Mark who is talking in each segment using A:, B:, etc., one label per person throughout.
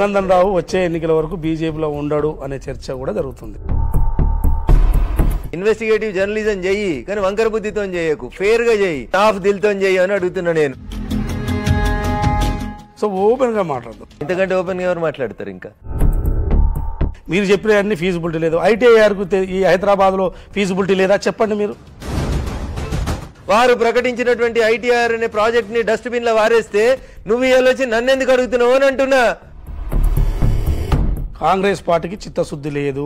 A: నందన్ రావు వచ్చే ఎన్నికల వరకు బీజేపీలో ఉండడు అనే చర్చ కూడా
B: జరుగుతుంది ఇన్వెస్టిగేటివ్ జర్నలిజం చెయ్యి కానీ వంకర బుద్ధితో చేయకు ఫేర్ గా చెయ్యి టాఫ్ దిల్తో చెయ్యి అని అడుగుతున్నా నేను సో ఓపెన్ గా మాట్లాడదు ఎందుకంటే ఓపెన్ గా ఎవరు మాట్లాడతారు ఇంకా మీరు చెప్పిన అన్ని
A: ఫీజిబిలిటీ లేదు కు ఈ హైదరాబాద్ లో ఫీజిబిలిటీ లేదా చెప్పండి మీరు
B: వారు ప్రకటించినటువంటి ఐటీఆర్ అనే ప్రాజెక్ట్ ని డస్ట్బిన్ లో వారేస్తే నువ్వు వెళ్ళొచ్చి నన్నెందుకు అడుగుతున్నావు అని అంటున్నా
A: కాంగ్రెస్ పార్టీకి చిత్తశుద్ధి లేదు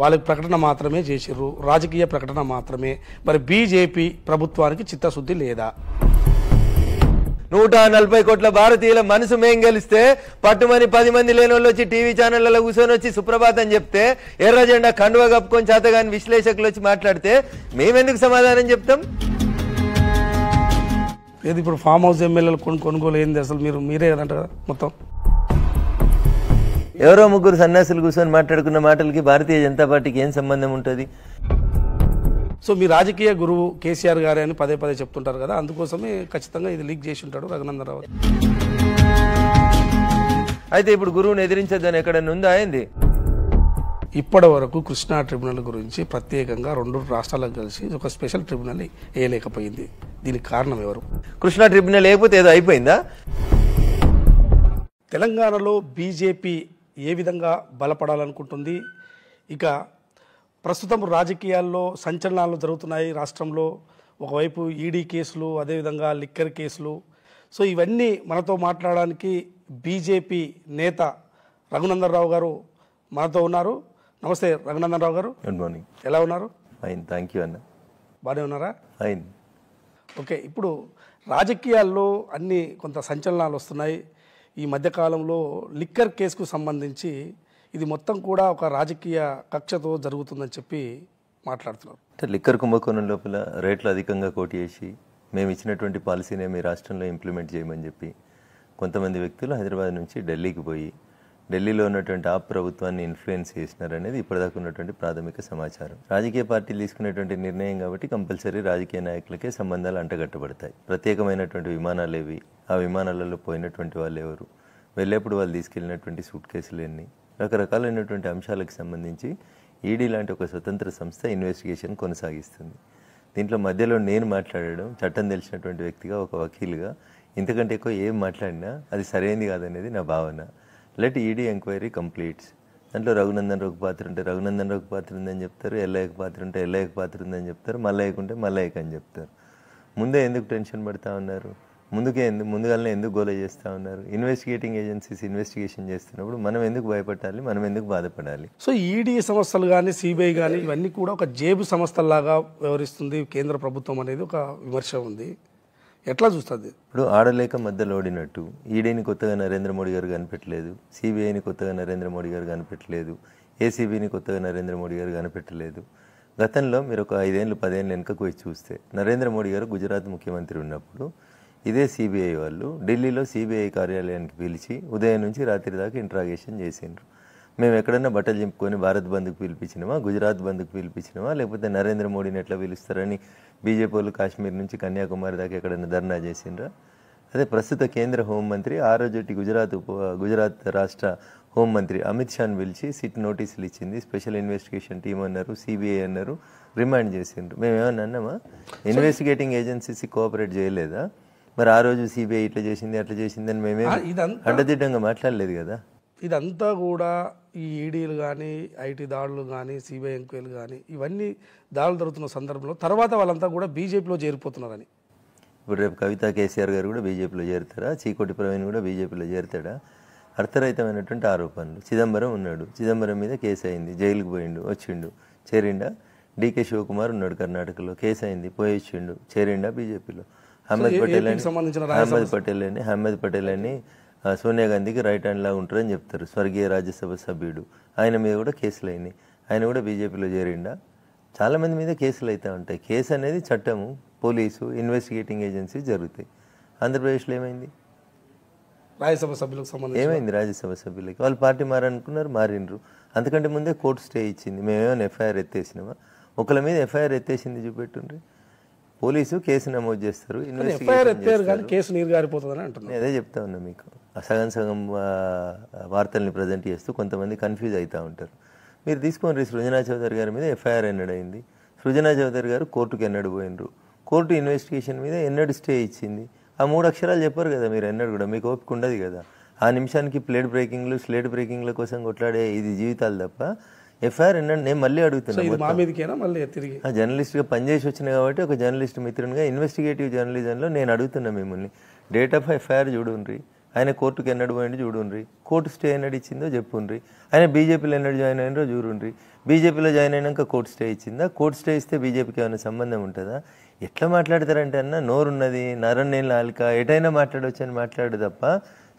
A: వాళ్ళకి ప్రకటన మాత్రమే చేసిర్రు రాజకీయ ప్రకటన మాత్రమే మరి బీజేపీ
B: ప్రభుత్వానికి చిత్తశుద్ధి లేదా నూట నలభై కోట్ల భారతీయుల మనసు మేం గెలిస్తే పట్టుమని పది మంది లేని వాళ్ళు వచ్చి టీవీ ఛానళ్లలో కూర్చొని వచ్చి సుప్రభాతం చెప్తే ఎర్ర జెండా కండువ కప్పుకొని చేతగాని విశ్లేషకులు వచ్చి మాట్లాడితే మేమెందుకు సమాధానం చెప్తాం
A: లేదు ఇప్పుడు ఫామ్ హౌస్ ఎమ్మెల్యేలు కొనుగోలు ఏంది అసలు మీరు మీరే అంటారు
B: మొత్తం ఎవరో ముగ్గురు సన్యాసులు కూర్చొని మాట్లాడుకున్న మాటలకి భారతీయ జనతా పార్టీకి ఏం సంబంధం ఉంటుంది సో మీ రాజకీయ గురువు కేసీఆర్ గారే
A: అని పదే పదే చెప్తుంటారు కదా అందుకోసమే ఖచ్చితంగా ఇది లీక్ చేసి ఉంటాడు రఘునందరావు అయితే ఇప్పుడు గురువుని ఎదిరించద్దని ఎక్కడైనా ఉందా అయింది ఇప్పటి వరకు కృష్ణా ట్రిబ్యునల్ గురించి ప్రత్యేకంగా రెండు రాష్ట్రాలకు కలిసి ఒక స్పెషల్ ట్రిబ్యునల్ వేయలేకపోయింది దీనికి కారణం ఎవరు
B: కృష్ణా ట్రిబ్యునల్ లేకపోతే ఏదో అయిపోయిందా
A: తెలంగాణలో బీజేపీ ఏ విధంగా బలపడాలనుకుంటుంది ఇక ప్రస్తుతం రాజకీయాల్లో సంచలనాలు జరుగుతున్నాయి రాష్ట్రంలో ఒకవైపు ఈడీ కేసులు అదేవిధంగా లిక్కర్ కేసులు సో ఇవన్నీ మనతో మాట్లాడడానికి బీజేపీ నేత రఘునందనరావు గారు మనతో ఉన్నారు నమస్తే రఘునందనరావు గారు గుడ్ మార్నింగ్ ఎలా ఉన్నారు
B: ఫైన్ థ్యాంక్ యూ అన్న బాగానే ఉన్నారా ఫైన్
A: ఓకే ఇప్పుడు రాజకీయాల్లో అన్ని కొంత సంచలనాలు వస్తున్నాయి ఈ మధ్యకాలంలో లిక్కర్ కేసుకు సంబంధించి ఇది మొత్తం కూడా ఒక రాజకీయ కక్షతో జరుగుతుందని చెప్పి మాట్లాడుతున్నారు
B: అంటే లిక్కర్ కుంభకోణం లోపల రేట్లు అధికంగా కోటి వేసి మేము ఇచ్చినటువంటి పాలసీనే మీ రాష్ట్రంలో ఇంప్లిమెంట్ చేయమని చెప్పి కొంతమంది వ్యక్తులు హైదరాబాద్ నుంచి ఢిల్లీకి పోయి ఢిల్లీలో ఉన్నటువంటి ఆప్ ప్రభుత్వాన్ని ఇన్ఫ్లుయెన్స్ చేసినారనేది ఇప్పటిదాకా ఉన్నటువంటి ప్రాథమిక సమాచారం రాజకీయ పార్టీలు తీసుకునేటువంటి నిర్ణయం కాబట్టి కంపల్సరీ రాజకీయ నాయకులకే సంబంధాలు అంటగట్టబడతాయి ప్రత్యేకమైనటువంటి విమానాలు ఏవి ఆ విమానాలలో పోయినటువంటి వాళ్ళు ఎవరు వెళ్ళేప్పుడు వాళ్ళు తీసుకెళ్ళినటువంటి సూట్ కేసులు ఎన్ని రకరకాలైనటువంటి అంశాలకు సంబంధించి ఈడీ e లాంటి ఒక స్వతంత్ర సంస్థ ఇన్వెస్టిగేషన్ కొనసాగిస్తుంది దీంట్లో మధ్యలో నేను మాట్లాడడం చట్టం తెలిసినటువంటి వ్యక్తిగా ఒక వకీలుగా ఇంతకంటే ఎక్కువ ఏం మాట్లాడినా అది సరైనది కాదనేది నా భావన లెట్ ఈడీ ఎంక్వైరీ కంప్లీట్స్ దాంట్లో రఘునందన్ పాత్ర ఉంటే రఘునందన్ పాత్ర ఉందని చెప్తారు ఎల్లయ్యకు పాత్ర ఉంటే ఎల్ఐకి పాత్ర ఉందని చెప్తారు మల్లయ్యకు ఉంటే మల్లయ్యకు అని చెప్తారు ముందే ఎందుకు టెన్షన్ పడతా ఉన్నారు ముందుకే ఎందుకు ముందుగానే ఎందుకు గోల చేస్తూ ఉన్నారు ఇన్వెస్టిగేటింగ్ ఏజెన్సీస్ ఇన్వెస్టిగేషన్ చేస్తున్నప్పుడు మనం ఎందుకు భయపడాలి మనం ఎందుకు బాధపడాలి
A: సో ఈడీ e సంస్థలు కానీ సిబిఐ కానీ ఇవన్నీ కూడా ఒక జేబు సంస్థలాగా వ్యవహరిస్తుంది కేంద్ర ప్రభుత్వం అనేది ఒక విమర్శ ఉంది ఎట్లా చూస్తుంది
B: ఇప్పుడు ఆడలేక మధ్యలో ఓడినట్టు ఈడీని కొత్తగా నరేంద్ర మోడీ గారు కనిపెట్టలేదు సిబిఐని కొత్తగా నరేంద్ర మోడీ గారు కనిపెట్టలేదు ఏసీబీని కొత్తగా నరేంద్ర మోడీ గారు కనిపెట్టలేదు గతంలో మీరు ఒక ఐదేళ్ళు పదేళ్ళు వెనుకకు వచ్చి చూస్తే నరేంద్ర మోడీ గారు గుజరాత్ ముఖ్యమంత్రి ఉన్నప్పుడు ఇదే సిబిఐ వాళ్ళు ఢిల్లీలో సిబిఐ కార్యాలయానికి పిలిచి ఉదయం నుంచి రాత్రి దాకా ఇంట్రాగేషన్ చేసిండ్రు మేము ఎక్కడైనా బట్టలు చింపుకొని భారత్ బంద్కు పిలిపించినమా గుజరాత్ బంద్కు పిలిపించినమా లేకపోతే నరేంద్ర మోడీని ఎట్లా పిలుస్తారని బీజేపీ వాళ్ళు కాశ్మీర్ నుంచి కన్యాకుమారి దాకా ఎక్కడైనా ధర్నా చేసిండ్రా అదే ప్రస్తుత కేంద్ర హోంమంత్రి ఆ రోజు గుజరాత్ ఉప గుజరాత్ రాష్ట్ర హోంమంత్రి అమిత్ షాను పిలిచి సిట్ నోటీసులు ఇచ్చింది స్పెషల్ ఇన్వెస్టిగేషన్ టీం అన్నారు సిబిఐ అన్నారు రిమాండ్ చేసిండ్రు మేమేమన్నా అన్నామా ఇన్వెస్టిగేటింగ్ ఏజెన్సీస్ కోఆపరేట్ చేయలేదా మరి ఆ రోజు సిబిఐ ఇట్లా చేసింది అట్లా చేసింది అని మేమే అడ్డదిడ్డంగా మాట్లాడలేదు కదా
A: ఇదంతా కూడా ఈ ఈడీలు కానీ ఐటీ దాడులు కానీ సిబిఐ ఎంక్వైరీలు కానీ ఇవన్నీ దాడులు జరుగుతున్న సందర్భంలో తర్వాత వాళ్ళంతా కూడా బీజేపీలో చేరిపోతున్నారని
B: ఇప్పుడు రేపు కవిత కేసీఆర్ గారు కూడా బీజేపీలో చేరుతారా చీకోటి ప్రవీణ్ కూడా బీజేపీలో చేరుతాడా అర్థరహితమైనటువంటి ఆరోపణలు చిదంబరం ఉన్నాడు చిదంబరం మీద కేసు అయింది జైలుకు పోయిండు వచ్చిండు చేరిండా డీకే శివకుమార్ ఉన్నాడు కర్ణాటకలో కేసు అయింది పోయొచ్చిండు చేరిండా బీజేపీలో అహ్మద్ పటేల్ అని అహ్మద్ పటేల్ అని అహ్మద్ పటేల్ అని సోనియా గాంధీకి రైట్ హ్యాండ్ లాగా ఉంటారని చెప్తారు స్వర్గీయ రాజ్యసభ సభ్యుడు ఆయన మీద కూడా కేసులు అయినాయి ఆయన కూడా బీజేపీలో చేరిండా చాలామంది మీద కేసులు అయితే ఉంటాయి కేసు అనేది చట్టము పోలీసు ఇన్వెస్టిగేటింగ్ ఏజెన్సీ జరుగుతాయి ఆంధ్రప్రదేశ్లో ఏమైంది రాజ్యసభ సభ్యులకు సంబంధించి ఏమైంది రాజ్యసభ సభ్యులకి వాళ్ళు పార్టీ మారనుకున్నారు మారినరు అంతకంటే ముందే కోర్టు స్టే ఇచ్చింది మేమేమైనా ఎఫ్ఐఆర్ ఎత్తేసినామా ఒకళ్ళ మీద ఎఫ్ఐఆర్ ఎత్తేసింది చూపెట్టుండ్రి పోలీసు కేసు నమోదు చేస్తారు ఇన్వెస్టిగేషన్
A: కేసు నీరు గారిపోతుందని అంటున్నారు అదే
B: చెప్తా ఉన్నా మీకు సగం సగం వార్తల్ని ప్రజెంట్ చేస్తూ కొంతమంది కన్ఫ్యూజ్ అవుతూ ఉంటారు మీరు తీసుకోండి సృజనా చౌదరి గారి మీద ఎఫ్ఐఆర్ ఎన్నడైంది అయింది సృజనా చౌదరి గారు కోర్టుకు ఎన్నడు పోయినరు కోర్టు ఇన్వెస్టిగేషన్ మీద ఎన్నడు స్టే ఇచ్చింది ఆ మూడు అక్షరాలు చెప్పారు కదా మీరు ఎన్నడు కూడా మీకు ఓపిక ఉండదు కదా ఆ నిమిషానికి ప్లేట్ బ్రేకింగ్లు స్లేట్ బ్రేకింగ్ల కోసం కొట్లాడే ఇది జీవితాలు తప్ప ఎఫ్ఐఆర్ ఎన్నడు నేను మళ్ళీ
A: అడుగుతున్నా
B: జర్నలిస్ట్గా పనిచేసి వచ్చిన కాబట్టి ఒక జర్నలిస్ట్ మిత్రునిగా ఇన్వెస్టిగేటివ్ జర్నలిజంలో నేను అడుగుతున్నా మిమ్మల్ని డేట్ ఆఫ్ ఎఫ్ఐఆర్ చూడండి ఆయన కోర్టుకు ఎన్నడు పోయిండు చూడుండ్రి కోర్టు స్టే ఎన్నడు ఇచ్చిందో చెప్పుండ్రి ఆయన బీజేపీలో ఎన్నడు జాయిన్ అయినరో చూడుండ్రి బీజేపీలో జాయిన్ అయినాక కోర్టు స్టే ఇచ్చిందా కోర్టు స్టే ఇస్తే బీజేపీకి ఏమైనా సంబంధం ఉంటుందా ఎట్లా మాట్లాడతారంటే అన్న నోరున్నది నరన్నేళ్ళ లాలిక ఎటైనా మాట్లాడవచ్చు అని మాట్లాడు తప్ప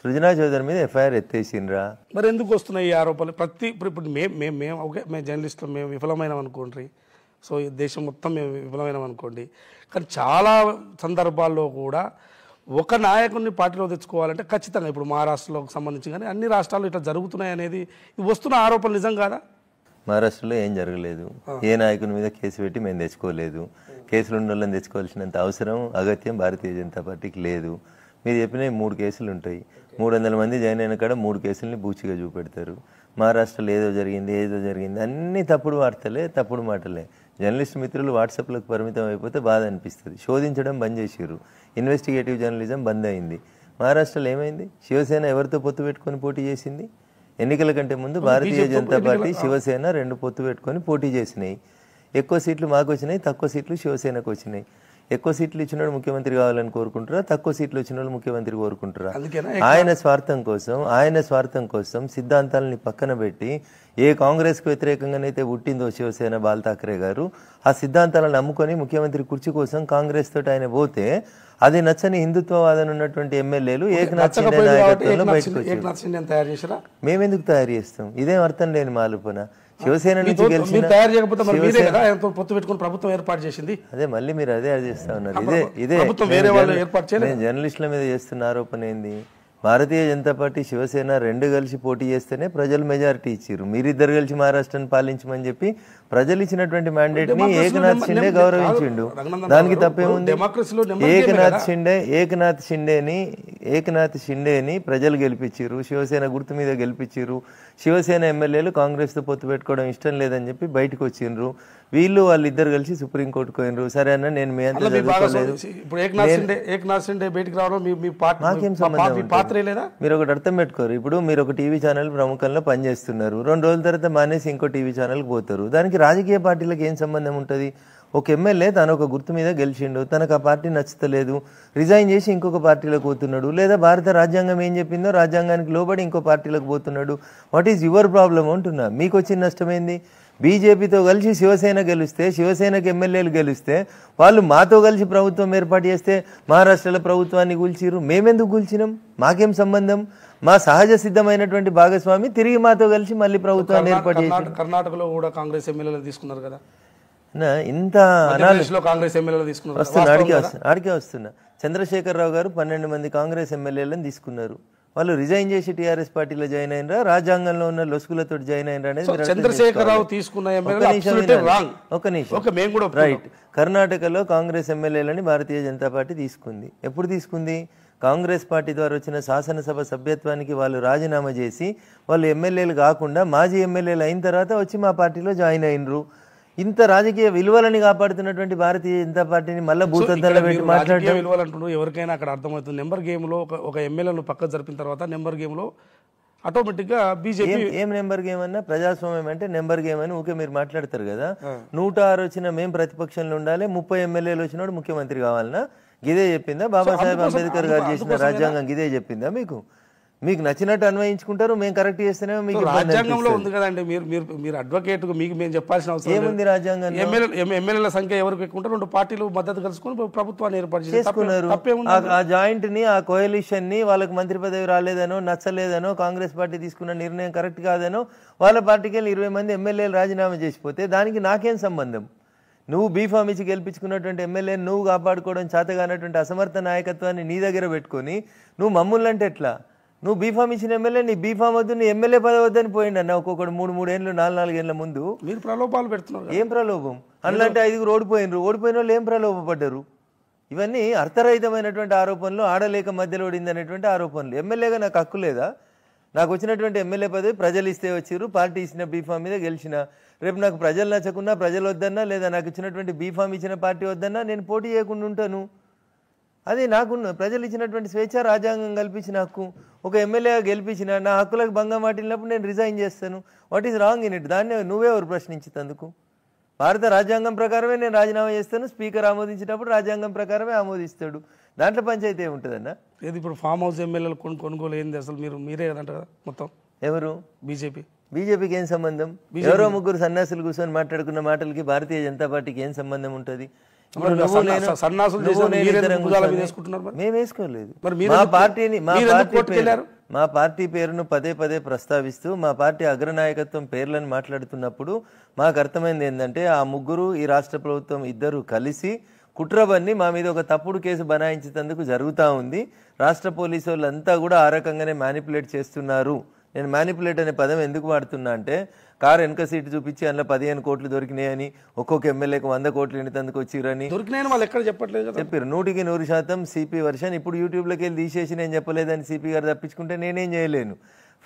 B: సృజనా చౌదరి మీద ఎఫ్ఐఆర్ ఎత్తేసిండ్రా
A: మరి ఎందుకు వస్తున్నాయి ఈ ఆరోపణలు ప్రతి ఇప్పుడు ఇప్పుడు మేము మేము మేము ఓకే మేము జర్నలిస్టులు మేము విఫలమైనాం అనుకోండి సో దేశం మొత్తం మేము విఫలమైనాం అనుకోండి కానీ చాలా సందర్భాల్లో కూడా ఒక నాయకుడిని పార్టీలో తెచ్చుకోవాలంటే ఖచ్చితంగా ఇప్పుడు మహారాష్ట్రలోకి సంబంధించి కానీ అన్ని రాష్ట్రాలు ఇట్లా జరుగుతున్నాయి అనేది వస్తున్న ఆరోపణలు నిజం కాదా
B: మహారాష్ట్రలో ఏం జరగలేదు ఏ నాయకుని మీద కేసు పెట్టి మేము తెచ్చుకోలేదు కేసులు ఉన్న వాళ్ళని తెచ్చుకోవాల్సినంత అవసరం అగత్యం భారతీయ జనతా పార్టీకి లేదు మీరు చెప్పిన మూడు కేసులు ఉంటాయి మూడు వందల మంది జాయిన్ అయిన కాడ మూడు కేసుల్ని బూచిగా చూపెడతారు మహారాష్ట్రలో ఏదో జరిగింది ఏదో జరిగింది అన్ని తప్పుడు వార్తలే తప్పుడు మాటలే జర్నలిస్ట్ మిత్రులు వాట్సాప్లకు పరిమితం అయిపోతే బాధ అనిపిస్తుంది శోధించడం బంద్ చేసిర్రు ఇన్వెస్టిగేటివ్ జర్నలిజం బంద్ అయింది మహారాష్ట్రలో ఏమైంది శివసేన ఎవరితో పొత్తు పెట్టుకొని పోటీ చేసింది ఎన్నికల కంటే ముందు భారతీయ జనతా పార్టీ శివసేన రెండు పొత్తు పెట్టుకొని పోటీ చేసినాయి ఎక్కువ సీట్లు మాకు వచ్చినాయి తక్కువ సీట్లు శివసేనకు వచ్చినాయి ఎక్కువ సీట్లు ఇచ్చిన వాళ్ళు ముఖ్యమంత్రి కావాలని కోరుకుంటారా తక్కువ సీట్లు ఇచ్చిన వాళ్ళు ముఖ్యమంత్రి కోరుకుంటారా ఆయన స్వార్థం కోసం ఆయన స్వార్థం కోసం సిద్ధాంతాలని పక్కన పెట్టి ఏ కాంగ్రెస్కి వ్యతిరేకంగానైతే పుట్టిందో శివసేన బాల్ ఠాక్రే గారు ఆ సిద్ధాంతాలను నమ్ముకొని ముఖ్యమంత్రి కుర్చీ కోసం కాంగ్రెస్ తోటి ఆయన పోతే అది నచ్చని హిందుత్వవాదం ఉన్నటువంటి ఎమ్మెల్యేలు ఏకనాథ్ నాయకత్వంలో బయటకు
A: వచ్చారు
B: మేమెందుకు తయారు చేస్తాం ఇదేం అర్థం లేని మాలుపున శివసేన నుంచి తయారు చేయకపోతే మరి మీరే కదా
A: ఆయనతో పొత్తు పెట్టుకుని ప్రభుత్వం ఏర్పాటు చేసింది అదే మళ్ళీ మీరు అదే చేస్తా ఉన్నారు ఇదే ఇదే వేరే వాళ్ళు ఏర్పాటు చేయలేదు
B: జర్నలిస్టుల మీద చేస్తున్న ఆరోపణ ఏంది భారతీయ జనతా పార్టీ శివసేన రెండు కలిసి పోటీ చేస్తేనే ప్రజలు మెజారిటీ ఇచ్చారు మీరిద్దరు కలిసి మహారాష్ట్రను పాలించమని చెప్పి ప్రజలు ఇచ్చినటువంటి మ్యాండేట్ ని ఏకనాథ్ షిండే గౌరవించిండు దానికి తప్పేముంది ఏకనాథ్ షిండే ఏకనాథ్ షిండేని ఏకనాథ్ షిండేని ప్రజలు గెలిపించారు శివసేన గుర్తు మీద గెలిపించారు శివసేన ఎమ్మెల్యేలు కాంగ్రెస్తో పొత్తు పెట్టుకోవడం ఇష్టం లేదని చెప్పి బయటకు వచ్చిండ్రు వీళ్ళు వాళ్ళిద్దరు ఇద్దరు కలిసి సుప్రీంకోర్టు పోయినరు సరే అన్న నేను మీ అంతా మీరు ఒకటి అర్థం పెట్టుకోరు ఇప్పుడు మీరు ఒక టీవీ ఛానల్ ప్రముఖంలో పనిచేస్తున్నారు రెండు రోజుల తర్వాత మానేసి ఇంకో టీవీ ఛానల్కి పోతారు దానికి రాజకీయ పార్టీలకు ఏం సంబంధం ఉంటుంది ఒక ఎమ్మెల్యే తను ఒక గుర్తు మీద గెలిచిండు తనకు ఆ పార్టీ నచ్చతలేదు రిజైన్ చేసి ఇంకొక పార్టీలోకి పోతున్నాడు లేదా భారత రాజ్యాంగం ఏం చెప్పిందో రాజ్యాంగానికి లోబడి ఇంకో పార్టీలోకి పోతున్నాడు వాట్ ఈజ్ యువర్ ప్రాబ్లం అంటున్నా మీకు వచ్చిన నష్టమైంది బీజేపీతో కలిసి శివసేన గెలిస్తే శివసేనకు ఎమ్మెల్యేలు గెలిస్తే వాళ్ళు మాతో కలిసి ప్రభుత్వం ఏర్పాటు చేస్తే మహారాష్ట్రలో ప్రభుత్వాన్ని కూల్చిరు మేమెందుకు కూల్చినాం మాకేం సంబంధం మా సహజ సిద్ధమైనటువంటి భాగస్వామి తిరిగి మాతో కలిసి మళ్ళీ ప్రభుత్వాన్ని ఏర్పాటు చేసి
A: కర్ణాటకలో కూడా
B: కాంగ్రెస్ ఎమ్మెల్యేలు తీసుకున్నారు కదా ఇంత కాంగ్రెస్ ఎమ్మెల్యేలు వస్తున్నా అడిగే వస్తున్నా చంద్రశేఖరరావు గారు పన్నెండు మంది కాంగ్రెస్ ఎమ్మెల్యేలను తీసుకున్నారు వాళ్ళు రిజైన్ చేసి టీఆర్ఎస్ పార్టీలో జాయిన్ అయినరా రాజ్యాంగంలో ఉన్న లొసుకులతో జాయిన్ అయినరా చంద్రశేఖరరావు తీసుకున్న రైట్ కర్ణాటకలో కాంగ్రెస్ ఎమ్మెల్యేలని భారతీయ జనతా పార్టీ తీసుకుంది ఎప్పుడు తీసుకుంది కాంగ్రెస్ పార్టీ ద్వారా వచ్చిన శాసనసభ సభ్యత్వానికి వాళ్ళు రాజీనామా చేసి వాళ్ళు ఎమ్మెల్యేలు కాకుండా మాజీ ఎమ్మెల్యేలు అయిన తర్వాత వచ్చి మా పార్టీలో జాయిన్ అయినరు ఇంత రాజకీయ విలువలని కాపాడుతున్నటువంటి భారతీయ జనతా పార్టీని మళ్ళీ భూతద్దంలో పెట్టి మాట్లాడటం విలువలు
A: అంటున్నాడు ఎవరికైనా అక్కడ అర్థమవుతుంది నెంబర్ గేమ్లో ఒక ఒక ఎమ్మెల్యేను పక్క జరిపిన తర్వాత నెంబర్ గేమ్లో
B: ఆటోమేటిక్గా బీజేపీ ఏం నెంబర్ గేమ్ అన్నా ప్రజాస్వామ్యం అంటే నెంబర్ గేమ్ అని ఊకే మీరు మాట్లాడతారు కదా నూట ఆరు వచ్చిన మేము ప్రతిపక్షంలో ఉండాలి ముప్పై ఎమ్మెల్యేలు వచ్చినప్పుడు ముఖ్యమంత్రి కావాలన్నా గిదే చెప్పిందా బాబాసాహెబ్ అంబేద్కర్ గారు చేసిన రాజ్యాంగం గిదే చెప్పిందా మీకు మీకు నచ్చినట్టు అన్వయించుకుంటారు మేము కరెక్ట్ చేస్తేనే మీకు రాజ్యాంగంలో ఉంది
A: కదండి మీరు మీరు మీరు అడ్వకేట్ మీకు మేము
B: చెప్పాల్సిన అవసరం ఏముంది రాజ్యాంగం
A: ఎమ్మెల్యేల సంఖ్య ఎవరికి పెట్టుకుంటారు రెండు పార్టీలు మద్దతు కలుసుకుని ప్రభుత్వాన్ని ఏర్పాటు చేసుకున్నారు
B: ఆ జాయింట్ ని ఆ కోయలిషన్ ని వాళ్ళకి మంత్రి పదవి రాలేదనో నచ్చలేదనో కాంగ్రెస్ పార్టీ తీసుకున్న నిర్ణయం కరెక్ట్ కాదనో వాళ్ళ పార్టీకి వెళ్ళి ఇరవై మంది ఎమ్మెల్యేలు రాజీనామా చేసిపోతే దానికి నాకేం సంబంధం నువ్వు బీఫామ్ ఇచ్చి గెలిపించుకున్నటువంటి ఎమ్మెల్యే నువ్వు కాపాడుకోవడం చేతగానటువంటి అసమర్థ నాయకత్వాన్ని నీ దగ్గర పెట్టుకొని నువ్వు మమ్ముళ్ళంటే ఎట్లా నువ్వు బీఫామ్ ఇచ్చిన ఎమ్మెల్యే నీ బీఫామ్ వద్దు నీ ఎమ్మెల్యే పదవి వద్దని పోయిండు అన్న ఒక్కొక్కడు మూడు మూడు ఏళ్ళు నాలుగు నాలుగు ఏళ్ళ ముందు మీరు ప్రలోభాలు పెడుతున్నారు ఏం ప్రలోభం అందులో ఐదుగురు ఓడిపోయినరు ఓడిపోయిన వాళ్ళు ఏం ప్రలోభపడ్డారు ఇవన్నీ అర్థరహితమైనటువంటి ఆరోపణలు ఆడలేక మధ్యలో ఓడింది అనేటువంటి ఆరోపణలు ఎమ్మెల్యేగా నాకు హక్కు లేదా నాకు వచ్చినటువంటి ఎమ్మెల్యే పదవి ప్రజలు ఇస్తే వచ్చారు పార్టీ ఇచ్చిన బీఫామ్ మీద గెలిచిన రేపు నాకు ప్రజలు నచ్చకున్నా ప్రజలు వద్దన్నా లేదా నాకు ఇచ్చినటువంటి బీఫామ్ ఇచ్చిన పార్టీ వద్దన్నా నేను పోటీ చేయకుండా ఉంటాను అది నాకు ప్రజలు ఇచ్చినటువంటి స్వేచ్ఛ రాజ్యాంగం కల్పించిన హక్కు ఒక ఎమ్మెల్యేగా గెలిపించిన నా హక్కులకు భంగం వాటిల్లినప్పుడు నేను రిజైన్ చేస్తాను what is wrong in it దాన్ని నువ్వే ఎవరు ప్రశ్నించినందుకు భారత రాజ్యాంగం ప్రకారమే నేను రాజీనామా చేస్తాను స్పీకర్ ఆమోదించినప్పుడు రాజ్యాంగం ప్రకారమే ఆమోదిస్తాడు దాంట్లో పంచాయతీ ఉంటుందన్న ఏది ఇప్పుడు ఫామ్ హౌస్ ఎమ్మెల్యేలు కొను కొనుగోలు ఏంది అసలు మీరు మీరే కదా మొత్తం ఎవరు బీజేపీ బీజేపీకి ఏం సంబంధం ఎవరో ముగ్గురు సన్యాసులు కూర్చొని మాట్లాడుకున్న మాటలకి భారతీయ జనతా పార్టీకి ఏం సంబంధం ఉంటుంది మా పార్టీ పేరును పదే పదే ప్రస్తావిస్తూ మా పార్టీ అగ్రనాయకత్వం పేర్లను మాట్లాడుతున్నప్పుడు మాకు అర్థమైంది ఏంటంటే ఆ ముగ్గురు ఈ రాష్ట్ర ప్రభుత్వం ఇద్దరు కలిసి కుట్రవన్నీ మా మీద ఒక తప్పుడు కేసు బనాయించేందుకు జరుగుతూ ఉంది రాష్ట్ర పోలీసు వాళ్ళంతా కూడా ఆ రకంగానే మ్యానిపులేట్ చేస్తున్నారు నేను మ్యానిపులేట్ అనే పదం ఎందుకు వాడుతున్నా అంటే కారు వెనక సీట్ చూపించి అందులో పదిహేను కోట్లు దొరికినాయని ఒక్కొక్క ఎమ్మెల్యేకి వంద కోట్లు ఎన్నితందుకు వచ్చిరని దొరికినాయని వాళ్ళు ఎక్కడ చెప్పట్లేదు చెప్పారు నూటికి నూరు శాతం సిపి వర్షన్ ఇప్పుడు యూట్యూబ్లోకి వెళ్ళి తీసేసి నేను చెప్పలేదని సిపి గారు తప్పించుకుంటే నేనేం చేయలేను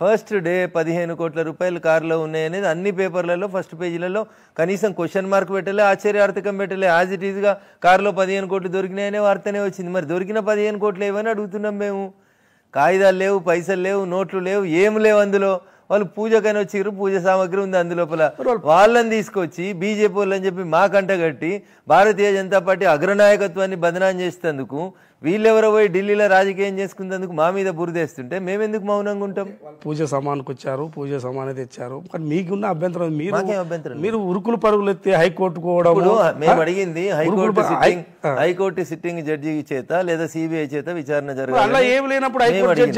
B: ఫస్ట్ డే పదిహేను కోట్ల రూపాయలు కారులో ఉన్నాయనేది అన్ని పేపర్లలో ఫస్ట్ పేజీలలో కనీసం క్వశ్చన్ మార్క్ పెట్టలే ఆశ్చర్య ఆర్థికం పెట్టలే యాజ్ ఇట్ ఈజ్గా కారులో పదిహేను కోట్లు దొరికినాయనే వార్తనే వచ్చింది మరి దొరికిన పదిహేను కోట్లు ఏమని అడుగుతున్నాం మేము కాగితాలు లేవు పైసలు లేవు నోట్లు లేవు ఏం లేవు అందులో వాళ్ళు పూజకైనా వచ్చిర్రు పూజ సామాగ్రి ఉంది అందులోపల వాళ్ళని తీసుకొచ్చి బీజేపీ వాళ్ళని చెప్పి మా కంటగట్టి భారతీయ జనతా పార్టీ అగ్రనాయకత్వాన్ని బదనాం చేసేందుకు వీళ్ళెవరో పోయి ఢిల్లీలో రాజకీయం చేసుకునేందుకు మా మీద బురదేస్తుంటే మేమెందుకు మౌనంగా
A: ఉంటాం పూజ సమానికి వచ్చారు పూజ సమాన తెచ్చారు కానీ మీకున్న అభ్యంతరం మీరు అభ్యంతరం మీరు ఉరుకులు పరుగులు ఎత్తి హైకోర్టు పోవడం మేము అడిగింది high court sitting
B: high court sitting judge చేత లేదా సిబిఐ చేత విచారణ జరగదు అలా ఏమి లేనప్పుడు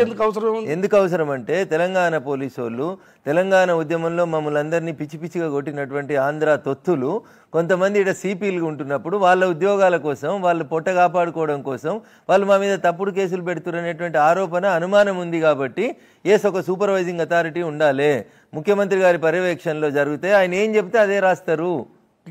B: ఎందుకు అవసరం ఎందుకు అవసరం అంటే తెలంగాణ పోలీసు వాళ్ళు తెలంగాణ ఉద్యమంలో మమ్మల్ని అందరినీ పిచ్చి పిచ్చిగా కొట్టినటువంటి ఆంధ్ర తొత్తులు కొంతమంది ఇక్కడ సిపిలు ఉంటున్నప్పుడు వాళ్ళ ఉద్యోగాల కోసం వాళ్ళు పొట్ట కాపాడుకోవడం కోసం వాళ్ళు మా మీద తప్పుడు కేసులు పెడుతున్నటువంటి ఆరోపణ అనుమానం ఉంది కాబట్టి ఏస్ ఒక సూపర్వైజింగ్ అథారిటీ ఉండాలి ముఖ్యమంత్రి గారి పర్యవేక్షణలో జరిగితే ఆయన ఏం చెప్తే అదే రాస్తారు